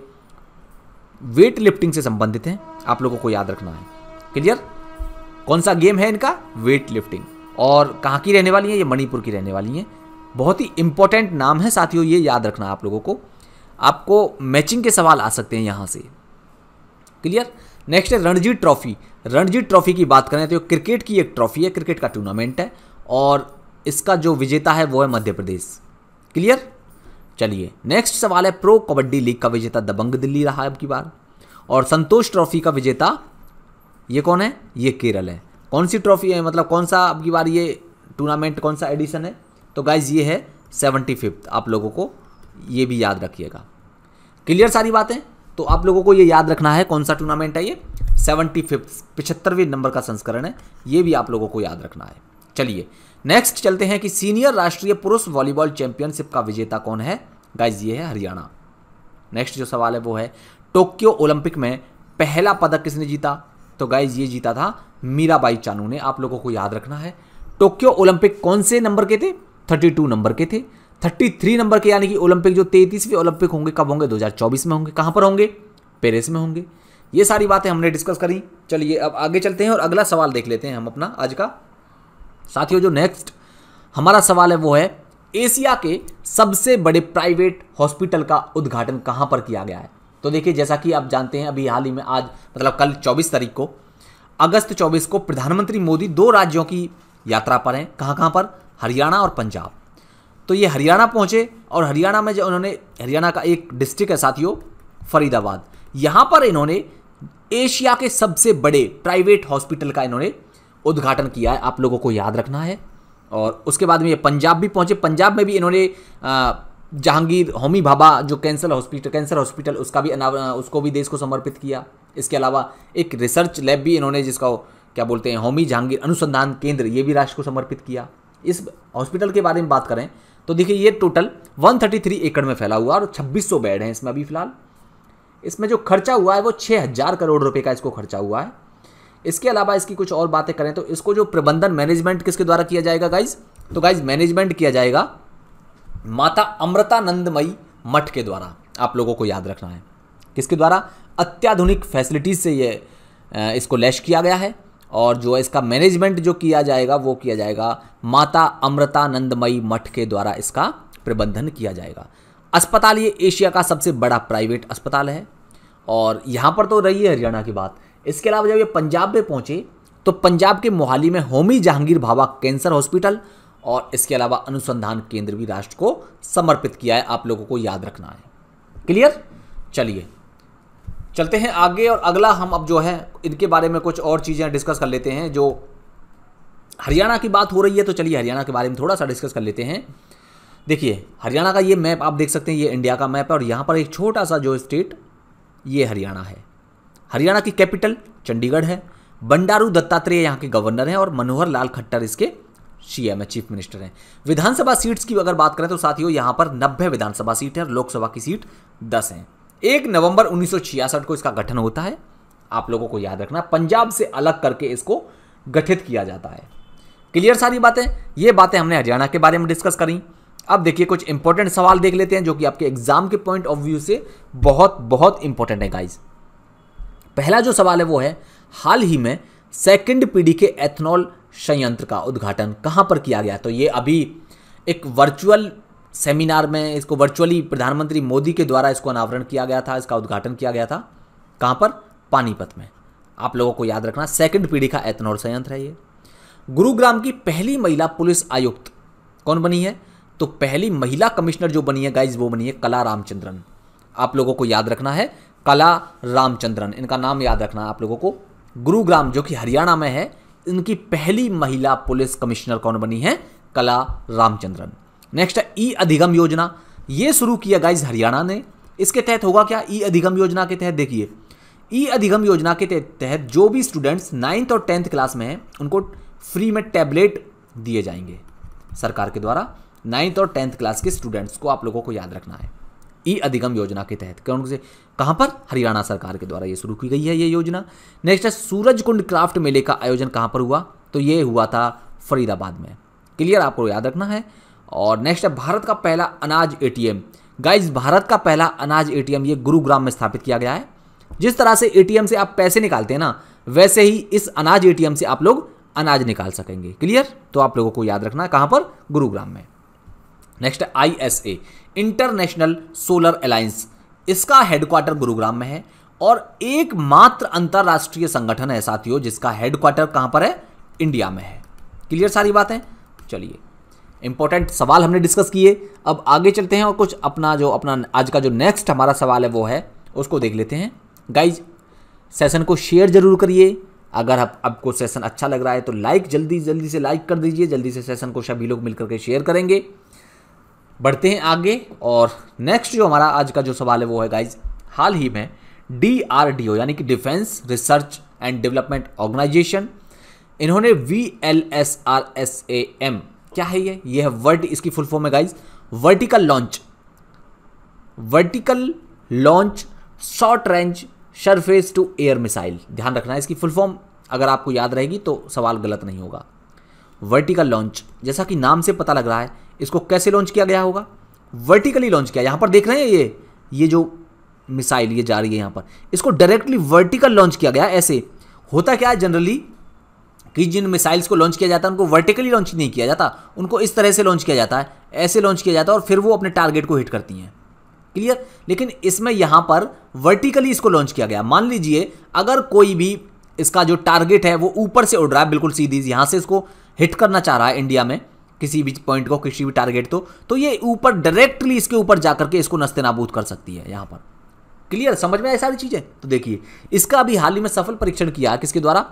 वेट लिफ्टिंग से संबंधित हैं आप लोगों को याद रखना है क्लियर कौन सा गेम है इनका वेट लिफ्टिंग और कहाँ की रहने वाली है ये मणिपुर की रहने वाली हैं बहुत ही इंपॉर्टेंट नाम है साथियों ये याद रखना आप लोगों को आपको मैचिंग के सवाल आ सकते हैं यहाँ से क्लियर नेक्स्ट है रणजी ट्रॉफी रणजी ट्रॉफी की बात करें तो क्रिकेट की एक ट्रॉफी है क्रिकेट का टूर्नामेंट है और इसका जो विजेता है वो है मध्य प्रदेश क्लियर चलिए नेक्स्ट सवाल है प्रो कबड्डी लीग का विजेता दबंग दिल्ली रहा है अब की बार और संतोष ट्रॉफी का विजेता ये कौन है ये केरल है कौन सी ट्रॉफी है मतलब कौन सा अब की बार ये टूर्नामेंट कौन सा एडिशन है तो गाइज ये है सेवेंटी फिफ्थ आप लोगों को ये भी याद रखिएगा क्लियर सारी बातें तो आप लोगों को ये याद रखना है कौन सा टूर्नामेंट है ये सेवेंटी फिफ्थ पिछहत्तरवें नंबर का संस्करण है ये भी आप लोगों को याद रखना है चलिए नेक्स्ट चलते हैं कि सीनियर राष्ट्रीय पुरुष वॉलीबॉल चैंपियनशिप का विजेता कौन है गाइज ये है हरियाणा नेक्स्ट जो सवाल है वो है टोक्यो ओलंपिक में पहला पदक किसने जीता तो गाइज ये जीता था मीराबाई चानू ने आप लोगों को याद रखना है टोक्यो ओलंपिक कौन से नंबर के थे थर्टी टू नंबर के थे थर्टी थ्री नंबर के यानी कि ओलंपिक जो तैतीसवें ओलंपिक होंगे कब होंगे दो हजार चौबीस में होंगे कहाँ पर होंगे पेरिस में होंगे ये सारी बातें हमने डिस्कस करी चलिए अब आगे चलते हैं और अगला सवाल देख लेते हैं हम अपना आज का साथियों जो नेक्स्ट हमारा सवाल है वो है एशिया के सबसे बड़े प्राइवेट हॉस्पिटल का उद्घाटन कहाँ पर किया गया है तो देखिए जैसा कि आप जानते हैं अभी हाल ही में आज मतलब कल चौबीस तारीख को अगस्त चौबीस को प्रधानमंत्री मोदी दो राज्यों की यात्रा पर हैं कहाँ कहाँ पर हरियाणा और पंजाब तो ये हरियाणा पहुँचे और हरियाणा में जो उन्होंने हरियाणा का एक डिस्ट्रिक्ट है साथियों फरीदाबाद यहाँ पर इन्होंने एशिया के सबसे बड़े प्राइवेट हॉस्पिटल का इन्होंने उद्घाटन किया है आप लोगों को याद रखना है और उसके बाद में ये पंजाब भी पहुँचे पंजाब में भी इन्होंने जहांगीर होमी भाभा जो कैंसर हॉस्पिटल कैंसर हॉस्पिटल उसका भी उसको भी देश को समर्पित किया इसके अलावा एक रिसर्च लैब भी इन्होंने जिसका क्या बोलते हैं होमी जहांगीर अनुसंधान केंद्र ये भी राष्ट्र को समर्पित किया इस हॉस्पिटल के बारे में बात करें तो देखिए ये टोटल 133 एकड़ में फैला हुआ और 2600 बेड हैं इसमें अभी फिलहाल इसमें जो खर्चा हुआ है वो 6000 करोड़ रुपए का इसको खर्चा हुआ है इसके अलावा इसकी कुछ और बातें करें तो इसको जो प्रबंधन मैनेजमेंट किसके द्वारा किया जाएगा गाइज तो गाइज मैनेजमेंट किया जाएगा माता अमृतानंदमयी मठ के द्वारा आप लोगों को याद रखना है किसके द्वारा अत्याधुनिक फैसिलिटीज से ये इसको लैश किया गया है और जो है इसका मैनेजमेंट जो किया जाएगा वो किया जाएगा माता अमृतानंदमयी मठ के द्वारा इसका प्रबंधन किया जाएगा अस्पताल ये एशिया का सबसे बड़ा प्राइवेट अस्पताल है और यहाँ पर तो रही है हरियाणा की बात इसके अलावा जब ये पंजाब में पहुँचे तो पंजाब के मोहाली में होमी जहांगीर भाभा कैंसर हॉस्पिटल और इसके अलावा अनुसंधान केंद्र भी राष्ट्र को समर्पित किया है आप लोगों को याद रखना है क्लियर चलिए चलते हैं आगे और अगला हम अब जो है इनके बारे में कुछ और चीज़ें डिस्कस कर लेते हैं जो हरियाणा की बात हो रही है तो चलिए हरियाणा के बारे में थोड़ा सा डिस्कस कर लेते हैं देखिए हरियाणा का ये मैप आप देख सकते हैं ये इंडिया का मैप है और यहाँ पर एक छोटा सा जो स्टेट ये हरियाणा है हरियाणा की कैपिटल चंडीगढ़ है बंडारू दत्तात्रेय यहाँ के गवर्नर हैं और मनोहर लाल खट्टर इसके एम है चीफ मिनिस्टर हैं विधानसभा सीट्स की अगर बात करें तो साथियों यहाँ पर नब्बे विधानसभा सीट है और लोकसभा की सीट दस हैं एक नवंबर 1966 को इसका गठन होता है आप लोगों को याद रखना पंजाब से अलग करके इसको गठित किया जाता है क्लियर सारी बातें ये बातें हमने हरियाणा के बारे में डिस्कस करी अब देखिए कुछ इंपॉर्टेंट सवाल देख लेते हैं जो कि आपके एग्जाम के पॉइंट ऑफ व्यू से बहुत बहुत इंपॉर्टेंट है गाइज पहला जो सवाल है वो है हाल ही में सेकेंड पीढ़ी के एथनॉल संयंत्र का उद्घाटन कहाँ पर किया गया तो ये अभी एक वर्चुअल सेमिनार में इसको वर्चुअली प्रधानमंत्री मोदी के द्वारा इसको अनावरण किया गया था इसका उद्घाटन किया गया था कहाँ पर पानीपत में आप लोगों को याद रखना सेकंड पीढ़ी का एथनॉल संयंत्र है ये गुरुग्राम की पहली महिला पुलिस आयुक्त कौन बनी है तो पहली महिला कमिश्नर जो बनी है गाइज वो बनी है कला रामचंद्रन आप लोगों को याद रखना है कला रामचंद्रन इनका नाम याद रखना आप लोगों को गुरुग्राम जो कि हरियाणा में है इनकी पहली महिला पुलिस कमिश्नर कौन बनी है कला रामचंद्रन नेक्स्ट है ई अधिगम योजना ये शुरू किया गाइज हरियाणा ने इसके तहत होगा क्या ई अधिगम योजना के तहत देखिए ई अधिगम योजना के तहत जो भी स्टूडेंट्स नाइन्थ और टेंथ क्लास में हैं उनको फ्री में टैबलेट दिए जाएंगे सरकार के द्वारा नाइन्थ और टेंथ क्लास के स्टूडेंट्स को आप लोगों को याद रखना है ई अधिगम योजना के तहत कौन से कहाँ पर हरियाणा सरकार के द्वारा ये शुरू की गई है ये योजना नेक्स्ट है सूरज कुंड क्राफ्ट मेले का आयोजन कहाँ पर हुआ तो ये हुआ था फरीदाबाद में क्लियर आपको याद रखना है और नेक्स्ट है भारत का पहला अनाज एटीएम गाइस भारत का पहला अनाज एटीएम ये गुरुग्राम में स्थापित किया गया है जिस तरह से एटीएम से आप पैसे निकालते हैं ना वैसे ही इस अनाज एटीएम से आप लोग अनाज निकाल सकेंगे क्लियर तो आप लोगों को याद रखना कहाँ पर गुरुग्राम में next I S A international solar alliance इसका हेडक्वार्टर गुरुग्राम में है और एकमात्र अंतर्राष्ट्रीय संगठन है साथियों जिसका हेडक्वार्टर कहां पर है इंडिया में है क्लियर सारी बातें चलिए इंपॉर्टेंट सवाल हमने डिस्कस किए अब आगे चलते हैं और कुछ अपना जो अपना आज का जो नेक्स्ट हमारा सवाल है वो है उसको देख लेते हैं गाइज सेशन को शेयर जरूर करिए अगर आप आपको सेशन अच्छा लग रहा है तो लाइक जल्दी जल्दी से लाइक कर दीजिए जल्दी से सेशन को सभी लोग मिलकर के शेयर करेंगे बढ़ते हैं आगे और नेक्स्ट जो हमारा आज का जो सवाल है वो है गाइज हाल ही में डी यानी कि defence research and development organisation इन्होंने V L S R S A M क्या है ये ये है वर्ट इसकी फुल फॉर्म है guys vertical launch vertical launch short range surface to air missile ध्यान रखना है इसकी फुल फॉर्म अगर आपको याद रहेगी तो सवाल गलत नहीं होगा वर्टिकल लॉन्च जैसा कि नाम से पता लग रहा है इसको कैसे लॉन्च किया गया होगा वर्टिकली लॉन्च किया यहां पर देख रहे हैं ये ये जो मिसाइल ये जा रही है यहां पर इसको डायरेक्टली वर्टिकल लॉन्च किया गया ऐसे होता क्या है जनरली कि जिन मिसाइल्स को लॉन्च किया जाता है उनको वर्टिकली लॉन्च नहीं किया जाता उनको इस तरह से लॉन्च किया जाता है ऐसे लॉन्च किया जाता है और फिर वो अपने टारगेट को हिट करती हैं क्लियर लेकिन इसमें यहाँ पर वर्टिकली इसको लॉन्च किया गया मान लीजिए अगर कोई भी इसका जो टारगेट है वो ऊपर से उड़ रहा है बिल्कुल सीधी यहाँ से इसको हिट करना चाह रहा है इंडिया में किसी भी पॉइंट को किसी भी टारगेट तो तो ये ऊपर डायरेक्टली इसके ऊपर जा करके इसको नस्ते नाबूद कर सकती है यहाँ पर क्लियर समझ में आए सारी चीज़ें तो देखिए इसका अभी हाल ही में सफल परीक्षण किया किसके द्वारा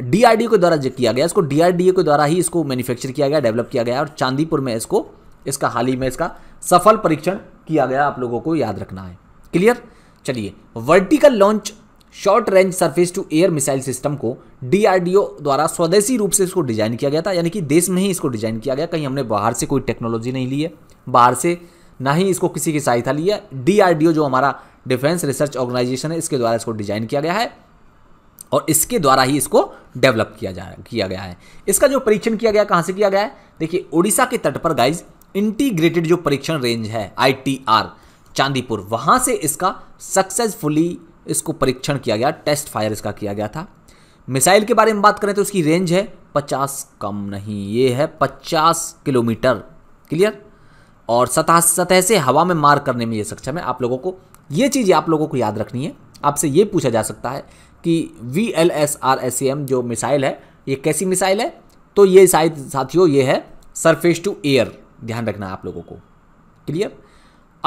डीआरडीओ के द्वारा किया गया इसको डीआरडीओ के द्वारा ही इसको मैन्युफैक्चर किया गया डेवलप किया गया और चांदीपुर में इसको इसका हाल ही में इसका सफल परीक्षण किया गया आप लोगों को याद रखना है क्लियर चलिए vertical launch short range surface to air missile system को डीआरडीओ द्वारा स्वदेशी रूप से इसको डिजाइन किया गया था यानी कि देश में ही इसको डिजाइन किया गया कहीं हमने बाहर से कोई टेक्नोलॉजी नहीं ली है बाहर से ना ही इसको किसी की सहायता ली है डीआरडीओ जो हमारा डिफेंस रिसर्च ऑर्गेनाइजेशन है इसके द्वारा इसको डिजाइन किया गया है और इसके द्वारा ही इसको डेवलप किया जा किया गया है इसका जो परीक्षण किया गया कहाँ से किया गया है देखिए उड़ीसा के तट पर गाइज इंटीग्रेटेड जो परीक्षण रेंज है आई चांदीपुर वहाँ से इसका सक्सेसफुली इसको परीक्षण किया गया टेस्ट फायर इसका किया गया था मिसाइल के बारे में बात करें तो उसकी रेंज है पचास कम नहीं ये है पचास किलोमीटर क्लियर और सतह सतह से हवा में मार करने में ये सक्षम है आप लोगों को ये चीज़ आप लोगों को याद रखनी है आपसे ये पूछा जा सकता है कि V L S R S M जो मिसाइल है ये कैसी मिसाइल है तो ये शायद साथियों ये है सरफेस टू एयर ध्यान रखना आप लोगों को क्लियर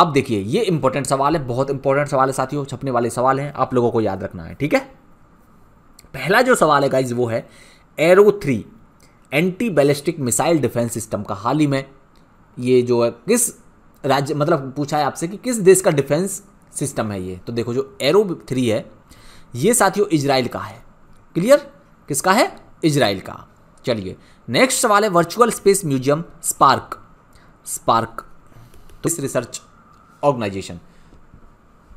अब देखिए ये इंपॉर्टेंट सवाल है बहुत इंपॉर्टेंट सवाल है साथियों छपने वाले सवाल हैं आप लोगों को याद रखना है ठीक है पहला जो सवाल है गाइज वो है arrow three anti ballistic missile defence system का हाल ही में ये जो है किस राज्य मतलब पूछा है आपसे कि किस देश का डिफेंस सिस्टम है ये तो देखो जो एरो थ्री है ये साथियों इजराइल का है क्लियर किसका है इजराइल का चलिए नेक्स्ट सवाल है virtual space museum spark spark तो इस रिसर्च ऑर्गेनाइजेशन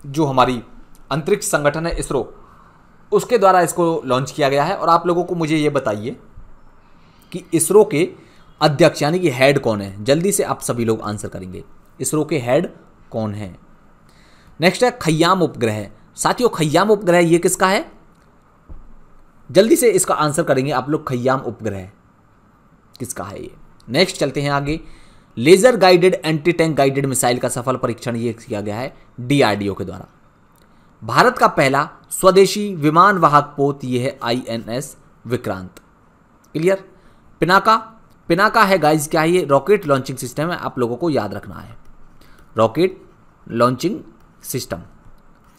जो हमारी अंतरिक्ष संगठन है इसरो उसके द्वारा इसको लॉन्च किया गया है और आप लोगों को मुझे ये बताइए कि इसरो के अध्यक्ष यानी कि हेड कौन है जल्दी से आप सभी लोग आंसर करेंगे इसरो के हेड कौन है नेक्स्ट है खयाम उपग्रह साथियों खयाम उपग्रह ये किसका है जल्दी से इसका आंसर करेंगे आप लोग खयाम उपग्रह किसका है ये नेक्स्ट चलते हैं आगे laser guided anti tank guided missile का सफल परीक्षण ये किया गया है डीआरडीओ के द्वारा भारत का पहला स्वदेशी विमान वाहक पोत ये है आईएनएस विक्रांत क्लियर पिनाका पिनाका है गाइज क्या है ये रॉकेट लॉन्चिंग सिस्टम है आप लोगों को याद रखना है रॉकेट लॉन्चिंग सिस्टम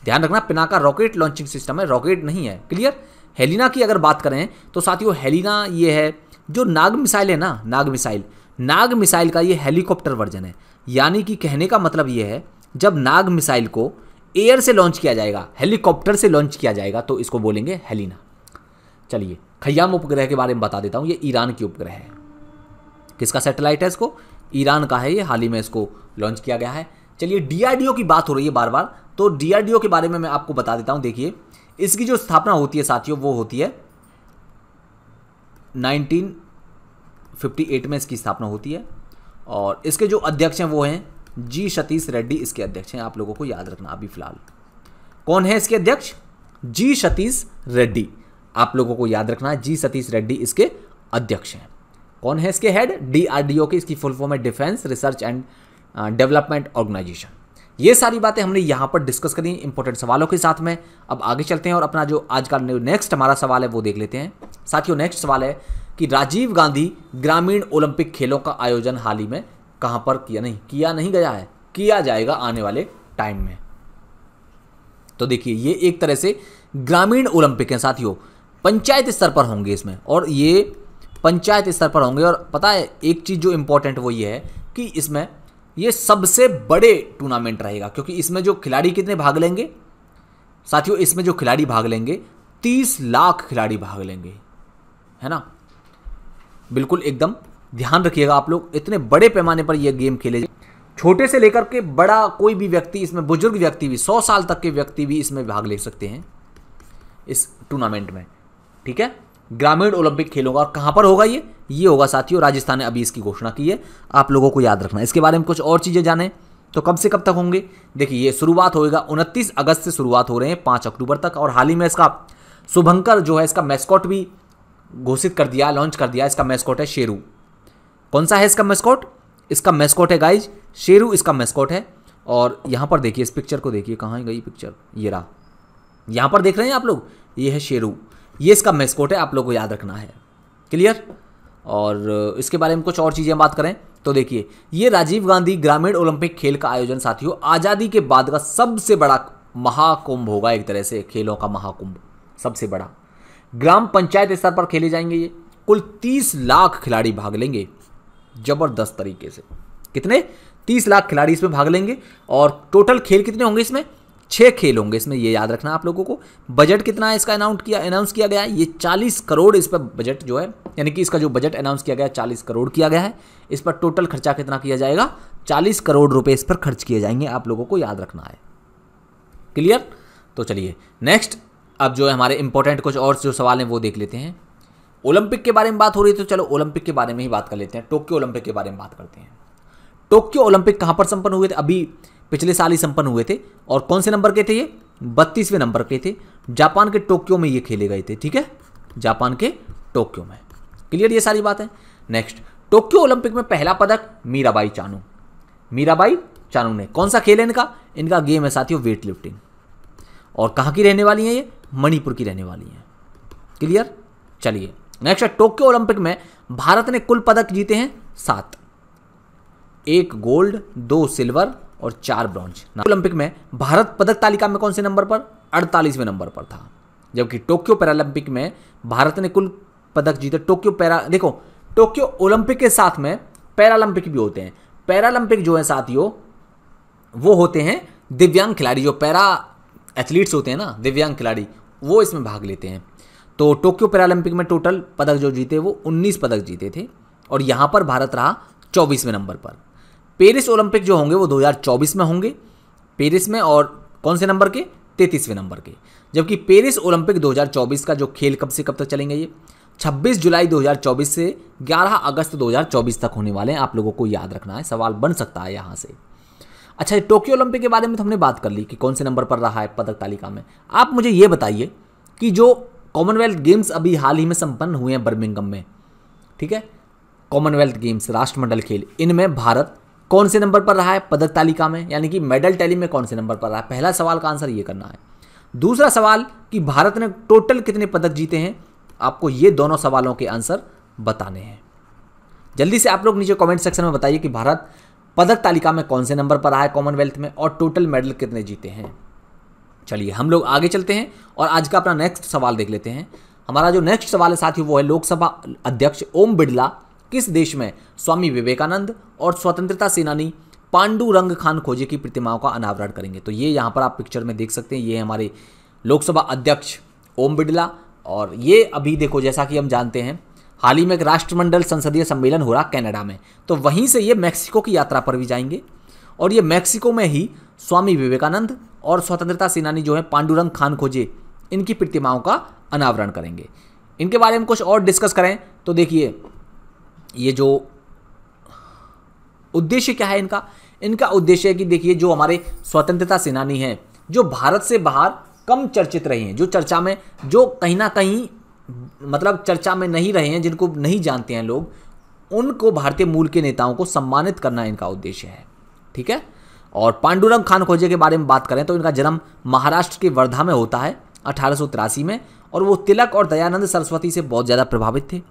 ध्यान रखना पिनाका रॉकेट लॉन्चिंग सिस्टम है रॉकेट नहीं है क्लियर हेलिना की अगर बात करें तो साथियों हेलिना ये है जो नाग मिसाइल है ना नाग मिसाइल नाग मिसाइल का ये हेलीकॉप्टर वर्जन है यानी कि कहने का मतलब ये है जब नाग मिसाइल को एयर से लॉन्च किया जाएगा हेलीकॉप्टर से लॉन्च किया जाएगा तो इसको बोलेंगे हेलिना चलिए खयाम उपग्रह के बारे में बता देता हूँ ये ईरान की उपग्रह है किसका सैटेलाइट है इसको ईरान का है ये हाल ही में इसको लॉन्च किया गया है चलिए डीआरडीओ की बात हो रही है बार बार तो डीआरडीओ के बारे में मैं आपको बता देता हूँ देखिए इसकी जो स्थापना होती है साथियों वो होती है 1958 में इसकी स्थापना होती है और इसके जो अध्यक्ष हैं वो हैं जी सतीश रेड्डी इसके अध्यक्ष हैं आप लोगों को याद रखना अभी फिलहाल कौन है इसके अध्यक्ष जी सतीश रेड्डी आप लोगों को याद रखना जी सतीश रेड्डी इसके अध्यक्ष हैं कौन है इसके हेड डीआरडीओ के इसकी फुल फॉर्म है defence research and development organisation ये सारी बातें हमने यहाँ पर डिस्कस करी इंपॉर्टेंट सवालों के साथ में अब आगे चलते हैं और अपना जो आज का नेक्स्ट हमारा सवाल है वो देख लेते हैं साथियों नेक्स्ट सवाल है कि राजीव गांधी ग्रामीण ओलंपिक खेलों का आयोजन हाल ही में कहाँ पर किया नहीं किया नहीं गया है किया जाएगा आने वाले टाइम में तो देखिए ये एक तरह से ग्रामीण ओलंपिक हैं साथियों पंचायत स्तर पर होंगे इसमें और ये पंचायत स्तर पर होंगे और पता है एक चीज़ जो इम्पोर्टेंट वो ये है कि इसमें ये सबसे बड़े टूर्नामेंट रहेगा क्योंकि इसमें जो खिलाड़ी कितने भाग लेंगे साथियों इसमें जो खिलाड़ी भाग लेंगे तीस लाख खिलाड़ी भाग लेंगे है ना बिल्कुल एकदम ध्यान रखिएगा आप लोग इतने बड़े पैमाने पर यह गेम खेले छोटे से लेकर के बड़ा कोई भी व्यक्ति इसमें बुजुर्ग व्यक्ति भी सौ साल तक के व्यक्ति भी इसमें भाग ले सकते हैं इस टूर्नामेंट में ठीक है ग्रामीण ओलंपिक खेलों का और कहाँ पर होगा ये ये होगा साथियों राजस्थान ने अभी इसकी घोषणा की है आप लोगों को याद रखना इसके बारे में कुछ और चीज़ें जाने तो कब से कब तक होंगे देखिए ये शुरुआत होएगा उनतीस अगस्त से शुरुआत हो रहे हैं पाँच अक्टूबर तक और हाल ही में इसका शुभंकर जो है इसका मैस्कॉट भी घोषित कर दिया लॉन्च कर दिया इसका मैस्कॉट है शेरू कौन सा है इसका मैस्कॉट इसका मैस्कॉट है गाइज शेरू इसका मैस्कॉट है और यहाँ पर देखिए इस पिक्चर को देखिए कहाँ गई पिक्चर ये रहा यहाँ पर देख रहे हैं आप लोग ये है शेरू ये इसका मैस्कॉट है आप लोग को याद रखना है क्लियर और इसके बारे में कुछ और चीज़ें बात करें तो देखिए ये राजीव गांधी ग्रामीण ओलंपिक खेल का आयोजन साथियों आज़ादी के बाद का सबसे बड़ा महाकुंभ होगा एक तरह से खेलों का महाकुंभ सबसे बड़ा ग्राम पंचायत स्तर पर खेले जाएंगे ये कुल तीस लाख खिलाड़ी भाग लेंगे जबरदस्त तरीके से कितने तीस लाख खिलाड़ी इसमें भाग लेंगे और टोटल खेल कितने होंगे इसमें छः खेल होंगे इसमें ये याद रखना आप लोगों को बजट कितना है इसका अनाउंस किया अनाउंस किया गया है ये चालीस करोड़ इस पर बजट जो है यानी कि इसका जो बजट अनाउंस किया गया है चालीस करोड़ किया गया है इस पर टोटल खर्चा कितना किया जाएगा चालीस करोड़ रुपये इस पर खर्च किए जाएंगे आप लोगों को याद रखना है क्लियर तो चलिए नेक्स्ट अब जो है हमारे इंपॉर्टेंट कुछ और जो सवाल हैं वो देख लेते हैं ओलंपिक के बारे में बात हो रही है तो चलो ओलंपिक के बारे में ही बात कर लेते हैं टोक्यो ओलंपिक के बारे में बात करते हैं टोक्यो ओलंपिक कहाँ पर संपन्न हुए थे अभी पिछले साल ही संपन्न हुए थे और कौन से नंबर के थे ये बत्तीसवें नंबर के थे जापान के टोक्यो में ये खेले गए थे ठीक है जापान के टोक्यो में क्लियर ये सारी बात है नेक्स्ट टोक्यो ओलंपिक में पहला पदक मीराबाई चानू मीराबाई चानू ने कौन सा खेल है इनका इनका गेम है साथियों वेट लिफ्टिंग और कहाँ की रहने वाली हैं ये मणिपुर की रहने वाली हैं क्लियर चलिए नेक्स्ट है टोक्यो ओलंपिक में भारत ने कुल पदक जीते हैं सात एक गोल्ड दो सिल्वर और चार ब्रॉन्ज ओलंपिक में भारत पदक तालिका में कौन से नंबर पर अड़तालीसवें नंबर पर था जबकि टोक्यो पैरालंपिक में भारत ने कुल पदक जीते टोक्यो पैरा देखो टोक्यो ओलंपिक के साथ में पैरालंपिक भी होते हैं पैरालंपिक जो है साथियों वो होते हैं दिव्यांग खिलाड़ी जो पैरा एथलीट्स होते हैं ना दिव्यांग खिलाड़ी वो इसमें भाग लेते हैं तो टोक्यो पैरालंपिक में टोटल पदक जो जीते वो 19 पदक जीते थे और यहाँ पर भारत रहा चौबीसवें नंबर पर पेरिस ओलंपिक जो होंगे वो 2024 में होंगे पेरिस में और कौन से नंबर के तैंतीसवें नंबर के जबकि पेरिस ओलंपिक 2024 का जो खेल कब से कब तक चलेंगे ये 26 जुलाई 2024 से 11 अगस्त 2024 तक होने वाले हैं आप लोगों को याद रखना है सवाल बन सकता है यहाँ से अच्छा टोक्यो ओलंपिक के बारे में तो हमने बात कर ली कि कौन से नंबर पर रहा है पदक तालिका में आप मुझे ये बताइए कि जो कॉमनवेल्थ गेम्स अभी हाल ही में संपन्न हुए हैं बर्मिंगम में ठीक है कॉमनवेल्थ गेम्स राष्ट्रमंडल खेल इनमें भारत कौन से नंबर पर रहा है पदक तालिका में यानी कि मेडल टैली में कौन से नंबर पर रहा है पहला सवाल का आंसर ये करना है दूसरा सवाल कि भारत ने टोटल कितने पदक जीते हैं आपको ये दोनों सवालों के आंसर बताने हैं जल्दी से आप लोग नीचे कमेंट सेक्शन में बताइए कि भारत पदक तालिका में कौन से नंबर पर रहा है कॉमनवेल्थ में और टोटल मेडल कितने जीते हैं चलिए हम लोग आगे चलते हैं और आज का अपना नेक्स्ट सवाल देख लेते हैं हमारा जो नेक्स्ट सवाल है साथियों वो है लोकसभा अध्यक्ष ओम बिड़ला किस देश में स्वामी विवेकानंद और स्वतंत्रता सेनानी पांडु रंग खान खोजे की प्रतिमाओं का अनावरण करेंगे तो ये यहाँ पर आप पिक्चर में देख सकते हैं ये हमारे लोकसभा अध्यक्ष ओम बिड़ला और ये अभी देखो जैसा कि हम जानते हैं हाल ही में एक राष्ट्रमंडल संसदीय सम्मेलन हो रहा कनाडा में तो वहीं से ये मैक्सिको की यात्रा पर भी जाएंगे और ये मैक्सिको में ही स्वामी विवेकानंद और स्वतंत्रता सेनानी जो है पांडुरंग खान खोजे इनकी प्रतिमाओं का अनावरण करेंगे इनके बारे में कुछ और डिस्कस करें तो देखिए ये जो उद्देश्य क्या है इनका इनका उद्देश्य है कि देखिए जो हमारे स्वतंत्रता सेनानी हैं जो भारत से बाहर कम चर्चित रहे हैं जो चर्चा में जो कहीं ना कहीं मतलब चर्चा में नहीं रहे हैं जिनको नहीं जानते हैं लोग उनको भारतीय मूल के नेताओं को सम्मानित करना इनका उद्देश्य है ठीक है और पांडुरंग खान खोजे के बारे में बात करें तो इनका जन्म महाराष्ट्र के वर्धा में होता है अठारह में और वो तिलक और दयानंद सरस्वती से बहुत ज़्यादा प्रभावित थे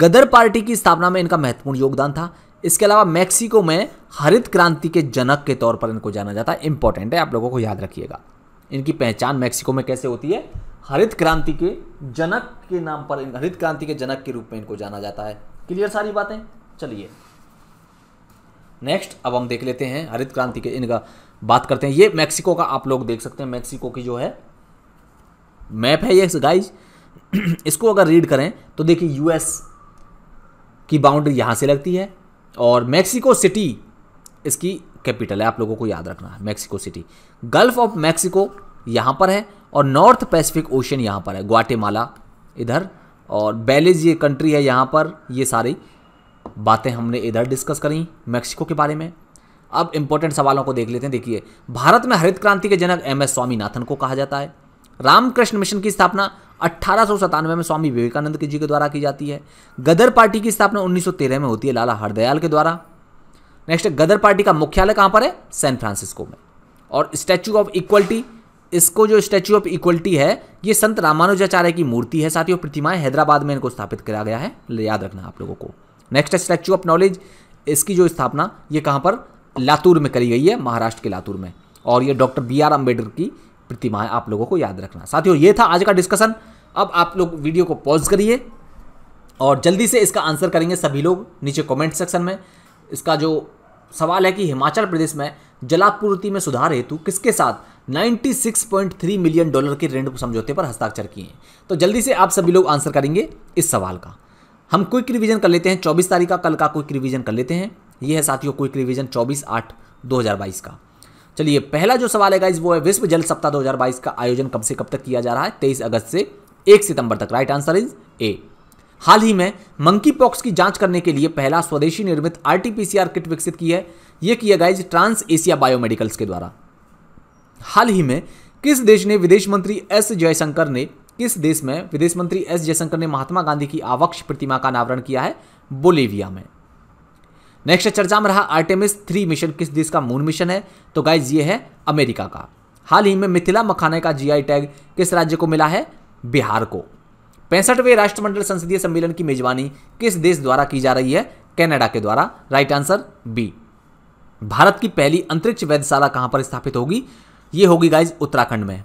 गदर पार्टी की स्थापना में इनका महत्वपूर्ण योगदान था इसके अलावा मैक्सिको में हरित क्रांति के जनक के तौर पर इनको जाना जाता है इंपॉर्टेंट है आप लोगों को याद रखिएगा इनकी पहचान मैक्सिको में कैसे होती है हरित क्रांति के जनक के नाम पर हरित क्रांति के जनक के रूप में इनको जाना जाता है क्लियर सारी बातें चलिए नेक्स्ट अब हम देख लेते हैं हरित क्रांति के इनका बात करते हैं ये मैक्सिको का आप लोग देख सकते हैं मैक्सिको की जो है मैप है ये गाइज इसको अगर रीड करें तो देखिए यूएस की बाउंड्री यहाँ से लगती है और मैक्सिको सिटी इसकी कैपिटल है आप लोगों को याद रखना है Mexico city gulf of Mexico यहाँ पर है और नॉर्थ पैसिफिक ओशन यहाँ पर है ग्वाटेमाला इधर और बेलिज ये कंट्री है यहाँ पर ये सारी बातें हमने इधर डिस्कस करी मैक्सिको के बारे में अब इम्पोर्टेंट सवालों को देख लेते हैं देखिए भारत में हरित क्रांति के जनक एम एस स्वामीनाथन को कहा जाता है रामकृष्ण मिशन की स्थापना अट्ठारह में स्वामी विवेकानंद के जी के द्वारा की जाती है गदर पार्टी की स्थापना 1913 में होती है लाला हरदयाल के द्वारा नेक्स्ट गदर पार्टी का मुख्यालय कहाँ पर है सैन फ्रांसिस्को में और स्टैचू ऑफ इक्वलिटी इसको जो स्टैचू ऑफ इक्वलिटी है ये संत रामानुजाचार्य की मूर्ति है साथियों प्रतिमाएं हैदराबाद में इनको स्थापित किया गया है याद रखना आप लोगों को नेक्स्ट स्टैचू ऑफ नॉलेज इसकी जो स्थापना ये कहाँ पर लातूर में करी गई है महाराष्ट्र के लातूर में और ये डॉक्टर बी आर अम्बेडकर की प्रतिमा है आप लोगों को याद रखना साथियों ये था आज का डिस्कशन अब आप लोग वीडियो को पॉज करिए और जल्दी से इसका आंसर करेंगे सभी लोग नीचे कमेंट सेक्शन में इसका जो सवाल है कि हिमाचल प्रदेश में जलापूर्ति में सुधार हेतु किसके साथ 96.3 मिलियन डॉलर के ऋण समझौते पर हस्ताक्षर किए तो जल्दी से आप सभी लोग आंसर करेंगे इस सवाल का हम क्विक रिवीजन कर लेते हैं 24 तारीख का कल का क्विक रिवीजन कर लेते हैं यह है साथियों क्विक रिवीजन 24 आठ 2022 का चलिए पहला जो सवाल है गाइज वो है विश्व जल सप्ताह 2022 का आयोजन कब से कब तक किया जा रहा है 23 अगस्त से एक सितंबर तक राइट आंसर इज ए हाल ही में मंकी पॉक्स की जांच करने के लिए पहला स्वदेशी निर्मित आरटीपीसीआर किट विकसित की है यह किया गया ट्रांस एशिया बायोमेडिकल्स के द्वारा हाल ही में किस देश ने विदेश मंत्री एस जयशंकर ने किस देश में विदेश मंत्री एस जयशंकर ने महात्मा गांधी की आवक्ष प्रतिमा का अनावरण किया है बोलेविया में नेक्स्ट चर्चा में रहा आर्टेमिस थ्री मिशन किस देश का मून मिशन है तो गाइज ये है अमेरिका का हाल ही में मिथिला मखाने का जीआई टैग किस राज्य को मिला है बिहार को पैंसठवें राष्ट्रमंडल संसदीय सम्मेलन की मेजबानी किस देश द्वारा की जा रही है कनाडा के द्वारा राइट आंसर बी भारत की पहली अंतरिक्ष वैधशाला कहां पर स्थापित होगी ये होगी गाइज उत्तराखंड में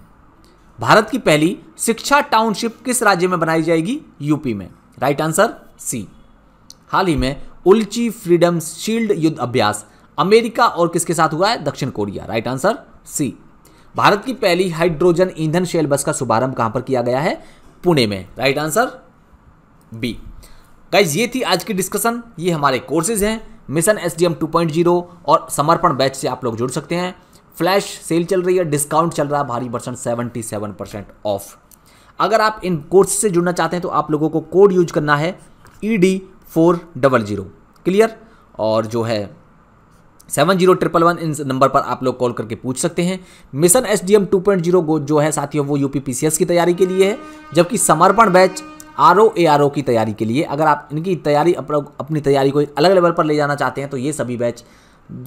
भारत की पहली शिक्षा टाउनशिप किस राज्य में बनाई जाएगी यूपी में राइट आंसर सी हाल ही में उल्ची फ्रीडम शील्ड युद्ध अभ्यास अमेरिका और किसके साथ हुआ है दक्षिण Korea right answer C Bharat की पहली हाइड्रोजन ईंधन शेल बस का शुभारंभ कहां पर किया गया है पुणे में राइट आंसर बी गाइज ये थी आज की डिस्कशन ये हमारे कोर्सेज हैं mission S D M two point zero और समर्पण बैच से आप लोग जुड़ सकते हैं फ्लैश सेल चल रही है डिस्काउंट चल रहा है भारी percent seventy seven percent of अगर आप इन कोर्स से जुड़ना चाहते हैं तो आप लोगों को कोड यूज करना है E D four double zero clear और जो है सेवन जीरो ट्रिपल वन इन नंबर पर आप लोग कॉल करके पूछ सकते हैं mission S D M two point zero जो है साथियों वो U P P C S की तैयारी के लिए है जबकि Samarpan batch R O A R O की तैयारी के लिए अगर आप इनकी तैयारी अपनी तैयारी को अलग लेवल पर ले जाना चाहते हैं तो ये सभी बैच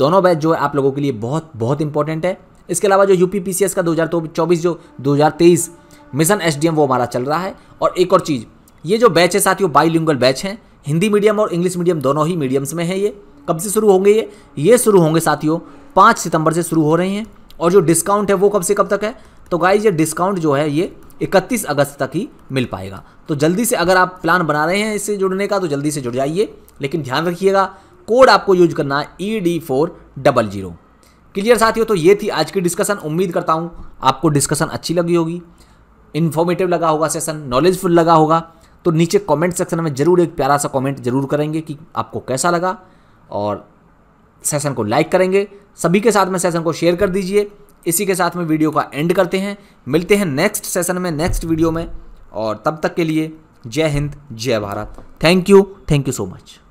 दोनों बैच जो है आप लोगों के लिए बहुत बहुत इंपॉर्टेंट है इसके अलावा जो U P P C S का दो हज़ार चौबीस जो दो हज़ार तेईस मिशन एस डी एम वो हमारा चल रहा है और एक और चीज़ ये जो बैच है साथियों बाईलिंगल बैच हैं हिंदी मीडियम और इंग्लिश मीडियम दोनों ही मीडियम्स में है ये कब से शुरू होंगे ये ये शुरू होंगे साथियों पाँच सितंबर से शुरू हो रहे हैं और जो डिस्काउंट है वो कब से कब तक है तो गाइज ये डिस्काउंट जो है ये 31 अगस्त तक ही मिल पाएगा तो जल्दी से अगर आप प्लान बना रहे हैं इससे जुड़ने का तो जल्दी से जुड़ जाइए लेकिन ध्यान रखिएगा कोड आपको यूज करना है E D four double zero clear साथियों तो ये थी आज की डिस्कशन उम्मीद करता हूँ आपको डिस्कशन अच्छी लगी होगी इन्फॉर्मेटिव लगा होगा सेशन नॉलेजफुल लगा होगा तो नीचे कमेंट सेक्शन में ज़रूर एक प्यारा सा कमेंट जरूर करेंगे कि आपको कैसा लगा और सेशन को लाइक करेंगे सभी के साथ में सेशन को शेयर कर दीजिए इसी के साथ में वीडियो का एंड करते हैं मिलते हैं नेक्स्ट सेशन में नेक्स्ट वीडियो में और तब तक के लिए जय हिंद जय Bharat thank you thank you so much